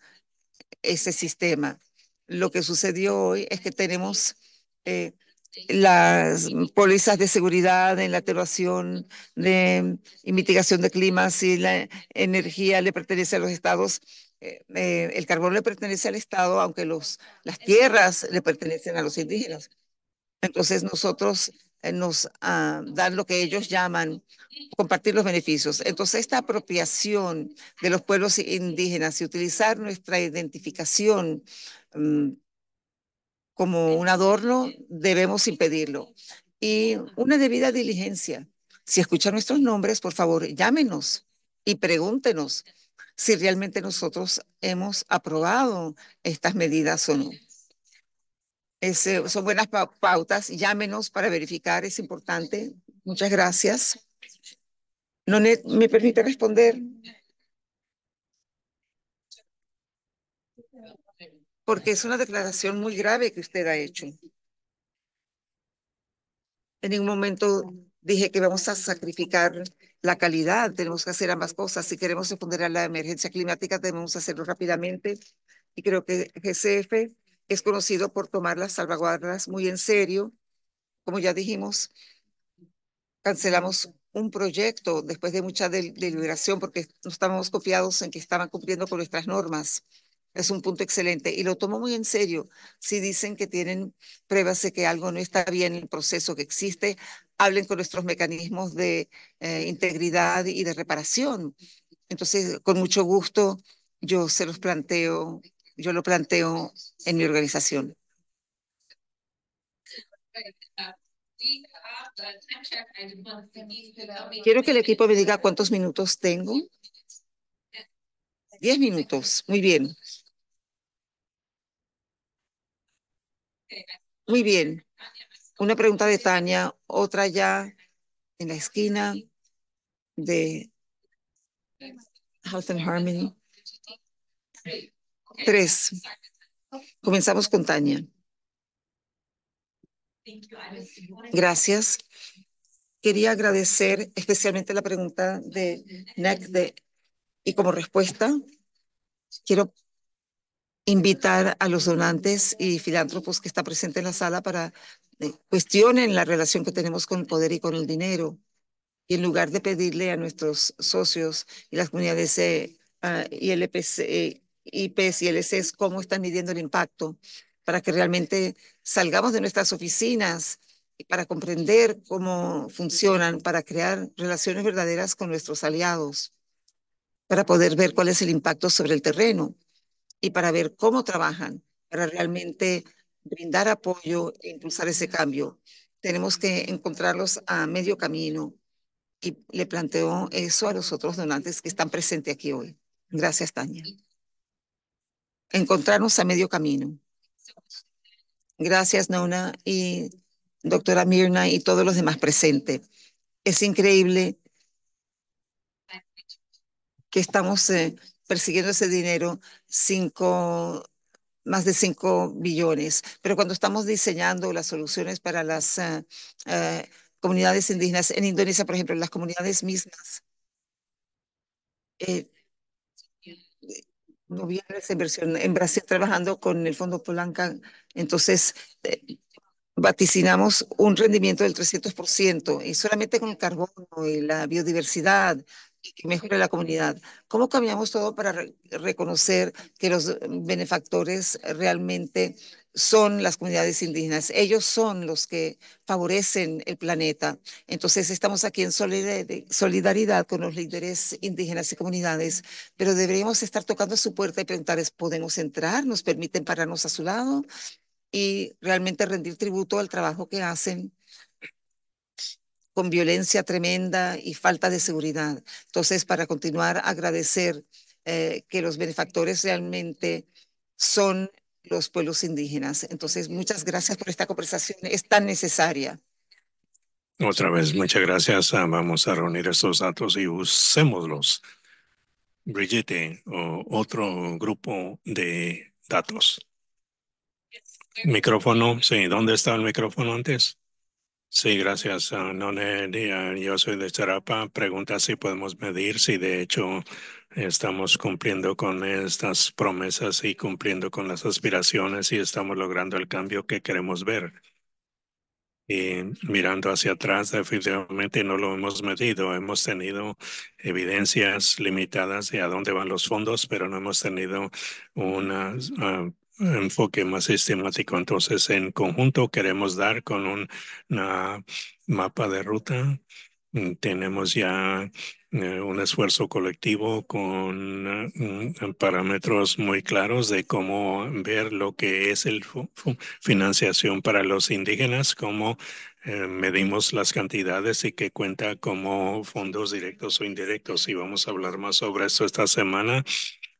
ese sistema. Lo que sucedió hoy es que tenemos eh, las pólizas de seguridad en la atenuación de, y mitigación de climas y la energía le pertenece a los estados. Eh, el carbón le pertenece al Estado, aunque las tierras le pertenecen a los indígenas. Entonces nosotros eh, nos ah, dan lo que ellos llaman compartir los beneficios. Entonces, esta apropiación de los pueblos indígenas y utilizar nuestra identificación mm, como un adorno, debemos impedirlo. Y una debida diligencia. Si escuchan nuestros nombres, por favor, llámenos y pregúntenos si realmente nosotros hemos aprobado estas medidas o no son buenas pautas. Llámenos para verificar, es importante. Muchas gracias. no ¿me permite responder? Porque es una declaración muy grave que usted ha hecho. En ningún momento dije que vamos a sacrificar la calidad, tenemos que hacer ambas cosas. Si queremos responder a la emergencia climática, debemos hacerlo rápidamente. Y creo que GCF es conocido por tomar las salvaguardas muy en serio. Como ya dijimos, cancelamos un proyecto después de mucha deliberación porque no estábamos confiados en que estaban cumpliendo con nuestras normas. Es un punto excelente y lo tomo muy en serio. Si dicen que tienen pruebas de que algo no está bien en el proceso que existe, hablen con nuestros mecanismos de eh, integridad y de reparación. Entonces, con mucho gusto, yo se los planteo yo lo planteo en mi organización. Quiero que el equipo me diga cuántos minutos tengo. Diez minutos, muy bien. Muy bien. Una pregunta de Tania, otra ya en la esquina de Health and Harmony. Tres. Comenzamos con Tania. Gracias. Quería agradecer especialmente la pregunta de de y como respuesta quiero invitar a los donantes y filántropos que están presentes en la sala para eh, cuestionen la relación que tenemos con el poder y con el dinero. Y en lugar de pedirle a nuestros socios y las comunidades y el pse IPs y LCs, cómo están midiendo el impacto, para que realmente salgamos de nuestras oficinas y para comprender cómo funcionan, para crear relaciones verdaderas con nuestros aliados, para poder ver cuál es el impacto sobre el terreno y para ver cómo trabajan, para realmente brindar apoyo e impulsar ese cambio. Tenemos que encontrarlos a medio camino y le planteo eso a los otros donantes que están presentes aquí hoy. Gracias, Tania encontrarnos a medio camino. Gracias, Nona y doctora Mirna y todos los demás presentes. Es increíble que estamos eh, persiguiendo ese dinero cinco, más de 5 billones. Pero cuando estamos diseñando las soluciones para las eh, eh, comunidades indígenas, en Indonesia, por ejemplo, las comunidades mismas noviembre en Brasil trabajando con el Fondo Polanca. Entonces, eh, vaticinamos un rendimiento del 300% y solamente con el carbono y la biodiversidad que mejore la comunidad. ¿Cómo cambiamos todo para reconocer que los benefactores realmente son las comunidades indígenas, ellos son los que favorecen el planeta. Entonces estamos aquí en solidaridad con los líderes indígenas y comunidades, pero deberíamos estar tocando su puerta y preguntarles, ¿podemos entrar? ¿Nos permiten pararnos a su lado? Y realmente rendir tributo al trabajo que hacen con violencia tremenda y falta de seguridad. Entonces, para continuar, agradecer eh, que los benefactores realmente son los pueblos indígenas. Entonces, muchas gracias por esta conversación, es tan necesaria. Otra vez, muchas gracias. Ah, vamos a reunir estos datos y usémoslos. Brigitte, o otro grupo de datos. Micrófono, sí, ¿dónde está el micrófono antes? Sí, gracias, ah, no. Yo soy de Charapa. Pregunta si podemos medir si de hecho estamos cumpliendo con estas promesas y cumpliendo con las aspiraciones y estamos logrando el cambio que queremos ver. Y mirando hacia atrás, definitivamente no lo hemos medido. Hemos tenido evidencias limitadas de a dónde van los fondos, pero no hemos tenido un ah, ah, enfoque más sistemático. Entonces, en conjunto queremos dar con un ah, mapa de ruta. Mm, tenemos ya eh, un esfuerzo colectivo con eh, eh, parámetros muy claros de cómo ver lo que es el financiación para los indígenas, cómo medimos las cantidades y qué cuenta como fondos directos o indirectos. Y vamos a hablar más sobre eso esta semana.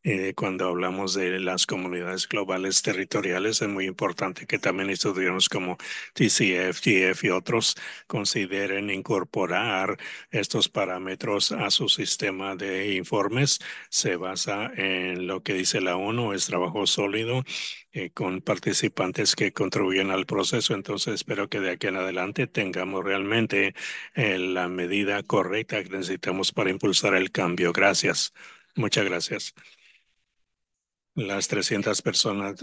Eh, cuando hablamos de las comunidades globales territoriales, es muy importante que también instituciones como TCF, GF y otros consideren incorporar estos parámetros a su sistema de informes. Se basa en lo que dice la ONU, es trabajo sólido eh, con participantes que contribuyen al proceso. Entonces, espero que de aquí en adelante tengamos realmente eh, la medida correcta que necesitamos para impulsar el cambio. Gracias. Muchas gracias las 300 personas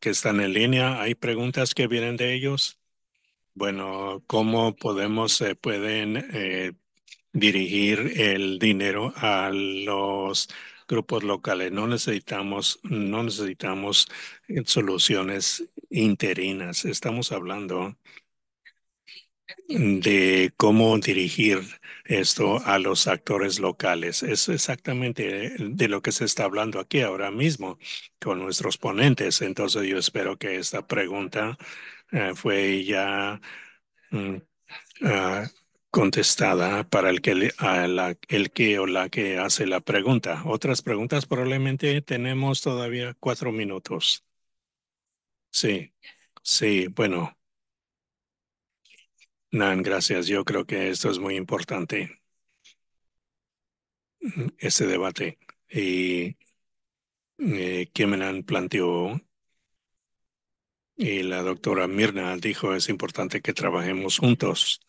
que están en línea. ¿Hay preguntas que vienen de ellos? Bueno, ¿cómo podemos, pueden eh, dirigir el dinero a los grupos locales? No necesitamos, no necesitamos eh, soluciones interinas. Estamos hablando de cómo dirigir esto a los actores locales. Es exactamente eh, de lo que se está hablando aquí ahora mismo con nuestros ponentes. Entonces yo espero que esta pregunta eh, fue ya mm, ah, contestada para el que, a el que o la que hace la pregunta. Otras preguntas probablemente tenemos todavía cuatro minutos. Sí, sí, bueno. Nan, gracias. Yo creo que esto es muy importante, mm, este debate. Y eh, Kemenan planteó y la doctora Mirna dijo es importante que trabajemos juntos.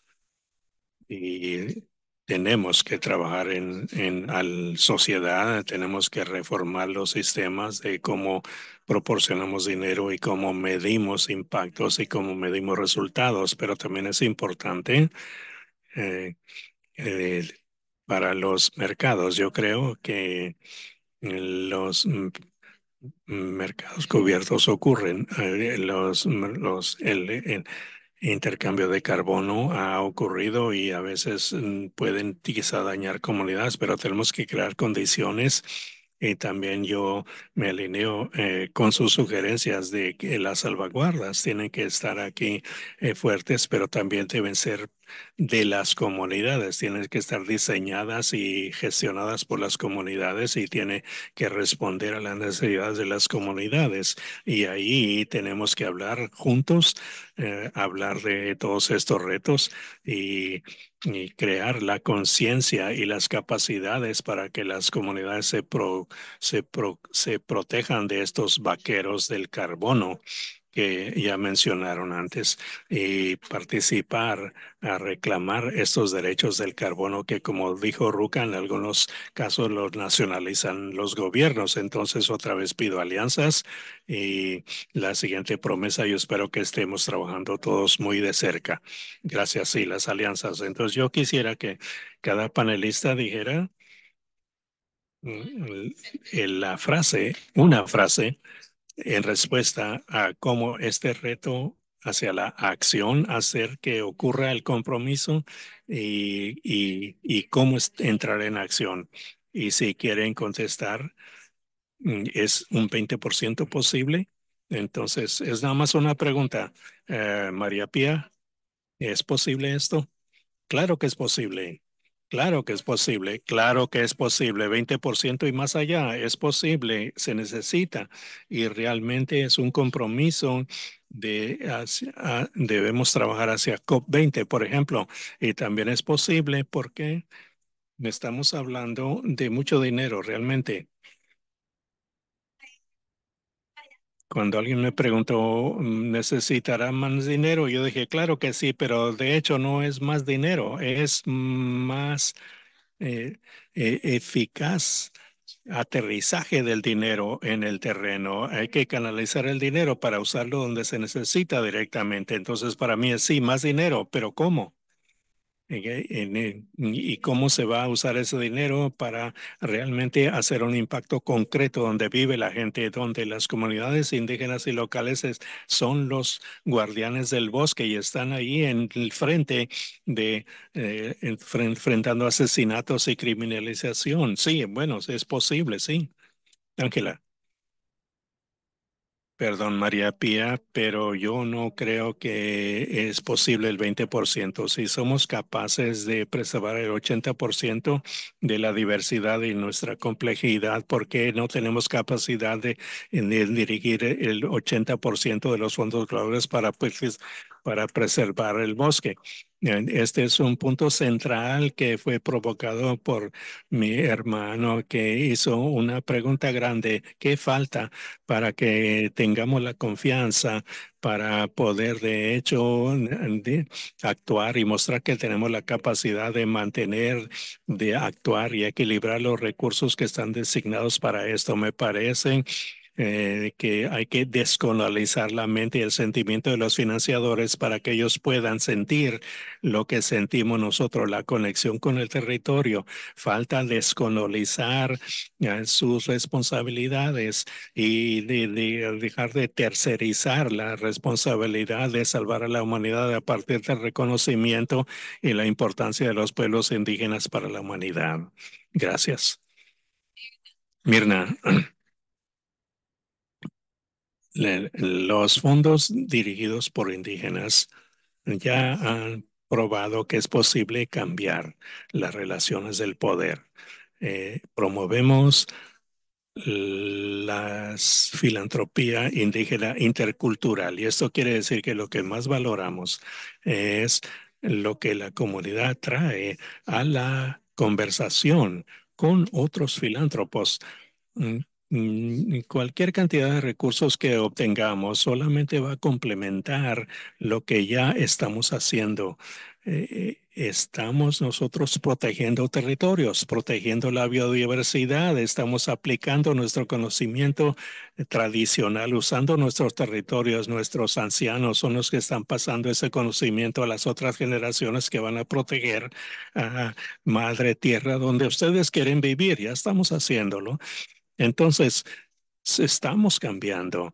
Y tenemos que trabajar en, la sociedad, tenemos que reformar los sistemas de cómo proporcionamos dinero y cómo medimos impactos y cómo medimos resultados, pero también es importante eh, para los mercados. Yo creo que los mercados cubiertos ocurren, eh, los, los, intercambio de carbono ha ocurrido y a veces mm, pueden quizá dañar comunidades, pero tenemos que crear condiciones y también yo me alineo eh, con sus sugerencias de que las salvaguardas tienen que estar aquí eh, fuertes, pero también deben ser de las comunidades, tienen que estar diseñadas y gestionadas por las comunidades y tiene que responder a las necesidades de las comunidades. Y ahí tenemos que hablar juntos, eh, hablar de todos estos retos y, crear la conciencia y las capacidades para que las comunidades se protejan de estos vaqueros del carbono que ya mencionaron antes y participar a reclamar estos derechos del carbono que, como dijo Ruca, en algunos casos los nacionalizan los gobiernos. Entonces, otra vez pido alianzas y la siguiente promesa, yo espero que estemos trabajando todos muy de cerca. Gracias, sí, las alianzas. Entonces, yo quisiera que cada panelista dijera mm, la frase, una frase en respuesta a cómo este reto hacia la acción, hacer que ocurra el compromiso y, cómo entrar en acción. Y si quieren contestar, mm, es un 20% posible. Entonces, es nada más una pregunta. Eh, María Pía, ¿es posible esto? Claro que es posible. Claro que es posible, claro que es posible, 20% y más allá es posible, se necesita y realmente es un compromiso de ah, debemos trabajar hacia COP20, por ejemplo, y también es posible porque estamos hablando de mucho dinero realmente Cuando alguien me preguntó, mm, ¿necesitará más dinero? Yo dije, claro que sí, pero de hecho no es más dinero, es más eh, eh, eficaz aterrizaje del dinero en el terreno. Hay que canalizar el dinero para usarlo donde se necesita directamente. Entonces, para mí es sí, más dinero, pero ¿cómo? y cómo se va a usar ese dinero para realmente hacer un impacto concreto donde vive la gente, donde las comunidades indígenas y locales son los guardianes del bosque y están ahí en el frente de eh, enfrentando asesinatos y criminalización. Sí, bueno, es posible, sí. Ángela. Perdón, María Pía, pero yo no creo que es posible el 20%. Si somos capaces de preservar el 80% de la diversidad y nuestra complejidad, ¿por qué no tenemos capacidad de, dirigir el 80% de los fondos globales para, pues, para preservar el bosque? Este es un punto central que fue provocado por mi hermano que hizo una pregunta grande. ¿Qué falta para que tengamos la confianza para poder de hecho actuar y mostrar que tenemos la capacidad de mantener, de actuar y equilibrar los recursos que están designados para esto? Me parece eh, que hay que descolonizar la mente y el sentimiento de los financiadores para que ellos puedan sentir lo que sentimos nosotros, la conexión con el territorio. Falta descolonizar eh, sus responsabilidades y dejar de tercerizar la responsabilidad de salvar a la humanidad a partir del reconocimiento y la importancia de los pueblos indígenas para la humanidad. Gracias. Mirna. los fondos dirigidos por indígenas ya han probado que es posible cambiar las relaciones del poder. Eh, promovemos la filantropía indígena intercultural y esto quiere decir que lo que más valoramos es lo que la comunidad trae a la conversación con otros filántropos mm, Mm, cualquier cantidad de recursos que obtengamos solamente va a complementar lo que ya estamos haciendo. Eh, eh, estamos nosotros protegiendo territorios, protegiendo la biodiversidad, estamos aplicando nuestro conocimiento tradicional, usando nuestros territorios, nuestros ancianos son los que están pasando ese conocimiento a las otras generaciones que van a proteger a Madre Tierra, donde ustedes quieren vivir, ya estamos haciéndolo. Entonces, estamos cambiando.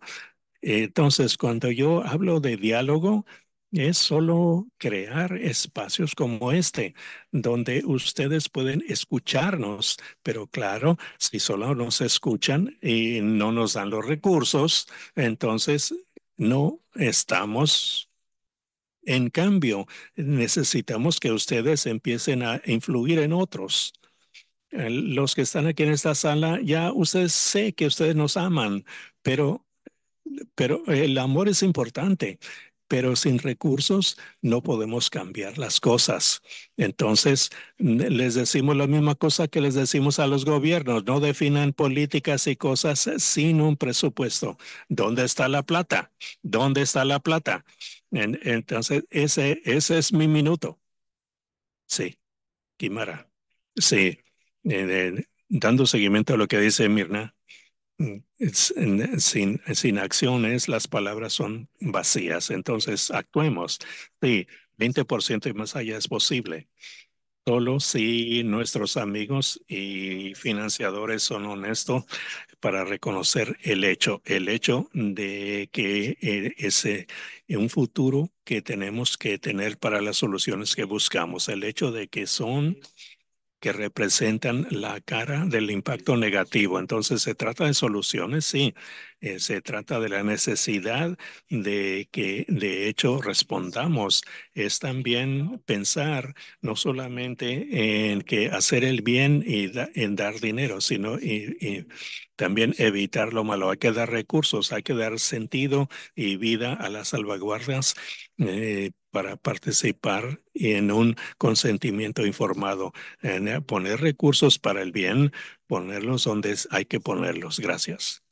Entonces, cuando yo hablo de diálogo, es solo crear espacios como este, donde ustedes pueden escucharnos, pero claro, si solo nos escuchan y no nos dan los recursos, entonces no estamos. En cambio, necesitamos que ustedes empiecen a influir en otros los que están aquí en esta sala, ya ustedes sé que ustedes nos aman, pero, pero el amor es importante, pero sin recursos no podemos cambiar las cosas. Entonces, les decimos la misma cosa que les decimos a los gobiernos, no definan políticas y cosas sin un presupuesto. ¿Dónde está la plata? ¿Dónde está la plata? entonces, ese, ese es mi minuto. Sí, Kimara. Sí eh, dando seguimiento a lo que dice Mirna, mm, sin, sin, acciones las palabras son vacías. Entonces, actuemos. Sí, 20% y más allá es posible. Solo si nuestros amigos y financiadores son honestos para reconocer el hecho, el hecho de que eh, ese un futuro que tenemos que tener para las soluciones que buscamos, el hecho de que son que representan la cara del impacto negativo. Entonces, se trata de soluciones, sí. Eh, se trata de la necesidad de que, de hecho, respondamos. Es también pensar no solamente en que hacer el bien y en dar dinero, sino y, también evitar lo malo. Hay que dar recursos, hay que dar sentido y vida a las salvaguardas eh, para participar en un consentimiento informado, en eh, poner recursos para el bien, ponerlos donde hay que ponerlos. Gracias.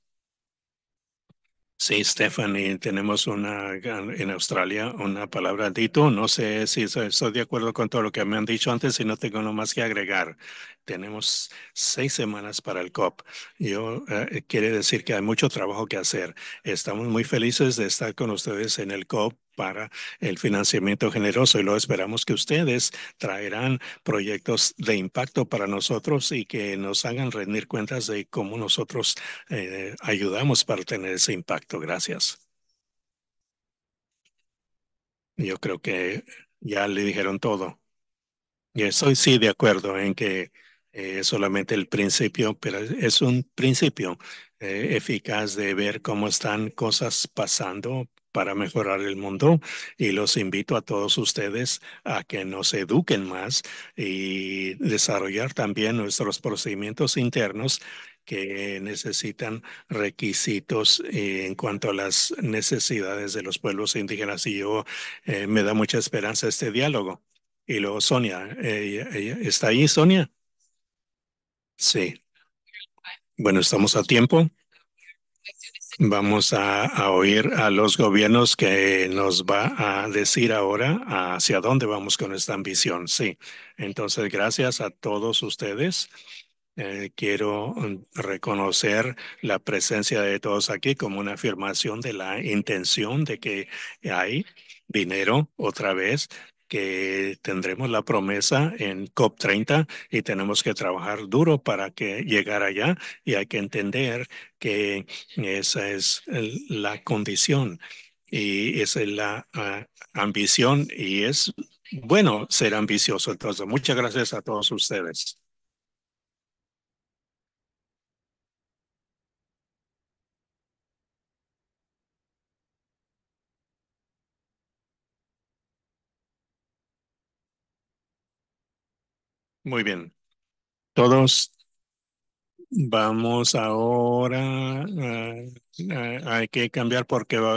Sí, Stephanie, tenemos una en Australia una palabra dito. No sé si estoy de acuerdo con todo lo que me han dicho antes y no tengo nada más que agregar. Tenemos seis semanas para el COP. Yo eh, quiere decir que hay mucho trabajo que hacer. Estamos muy felices de estar con ustedes en el COP para el financiamiento generoso y lo esperamos que ustedes traerán proyectos de impacto para nosotros y que nos hagan rendir cuentas de cómo nosotros eh, ayudamos para tener ese impacto. Gracias. Yo creo que ya le dijeron todo. Y estoy sí de acuerdo en que eh, es solamente el principio, pero es un principio eh, eficaz de ver cómo están cosas pasando para mejorar el mundo y los invito a todos ustedes a que nos eduquen más y desarrollar también nuestros procedimientos internos que necesitan requisitos en cuanto a las necesidades de los pueblos indígenas y yo eh, me da mucha esperanza este diálogo. Y luego Sonia, eh, eh, ¿está ahí Sonia? Sí. Bueno, estamos a tiempo. Vamos a, oír a los gobiernos que nos va a decir ahora hacia dónde vamos con esta ambición. Sí, entonces gracias a todos ustedes. Eh, quiero mm, reconocer la presencia de todos aquí como una afirmación de la intención de que hay dinero otra vez que tendremos la promesa en COP30 y tenemos que trabajar duro para que llegar allá y hay que entender que esa es la condición y esa es la ah, ambición y es bueno ser ambicioso. Entonces, muchas gracias a todos ustedes. Muy bien. Todos vamos ahora, hay que cambiar porque va a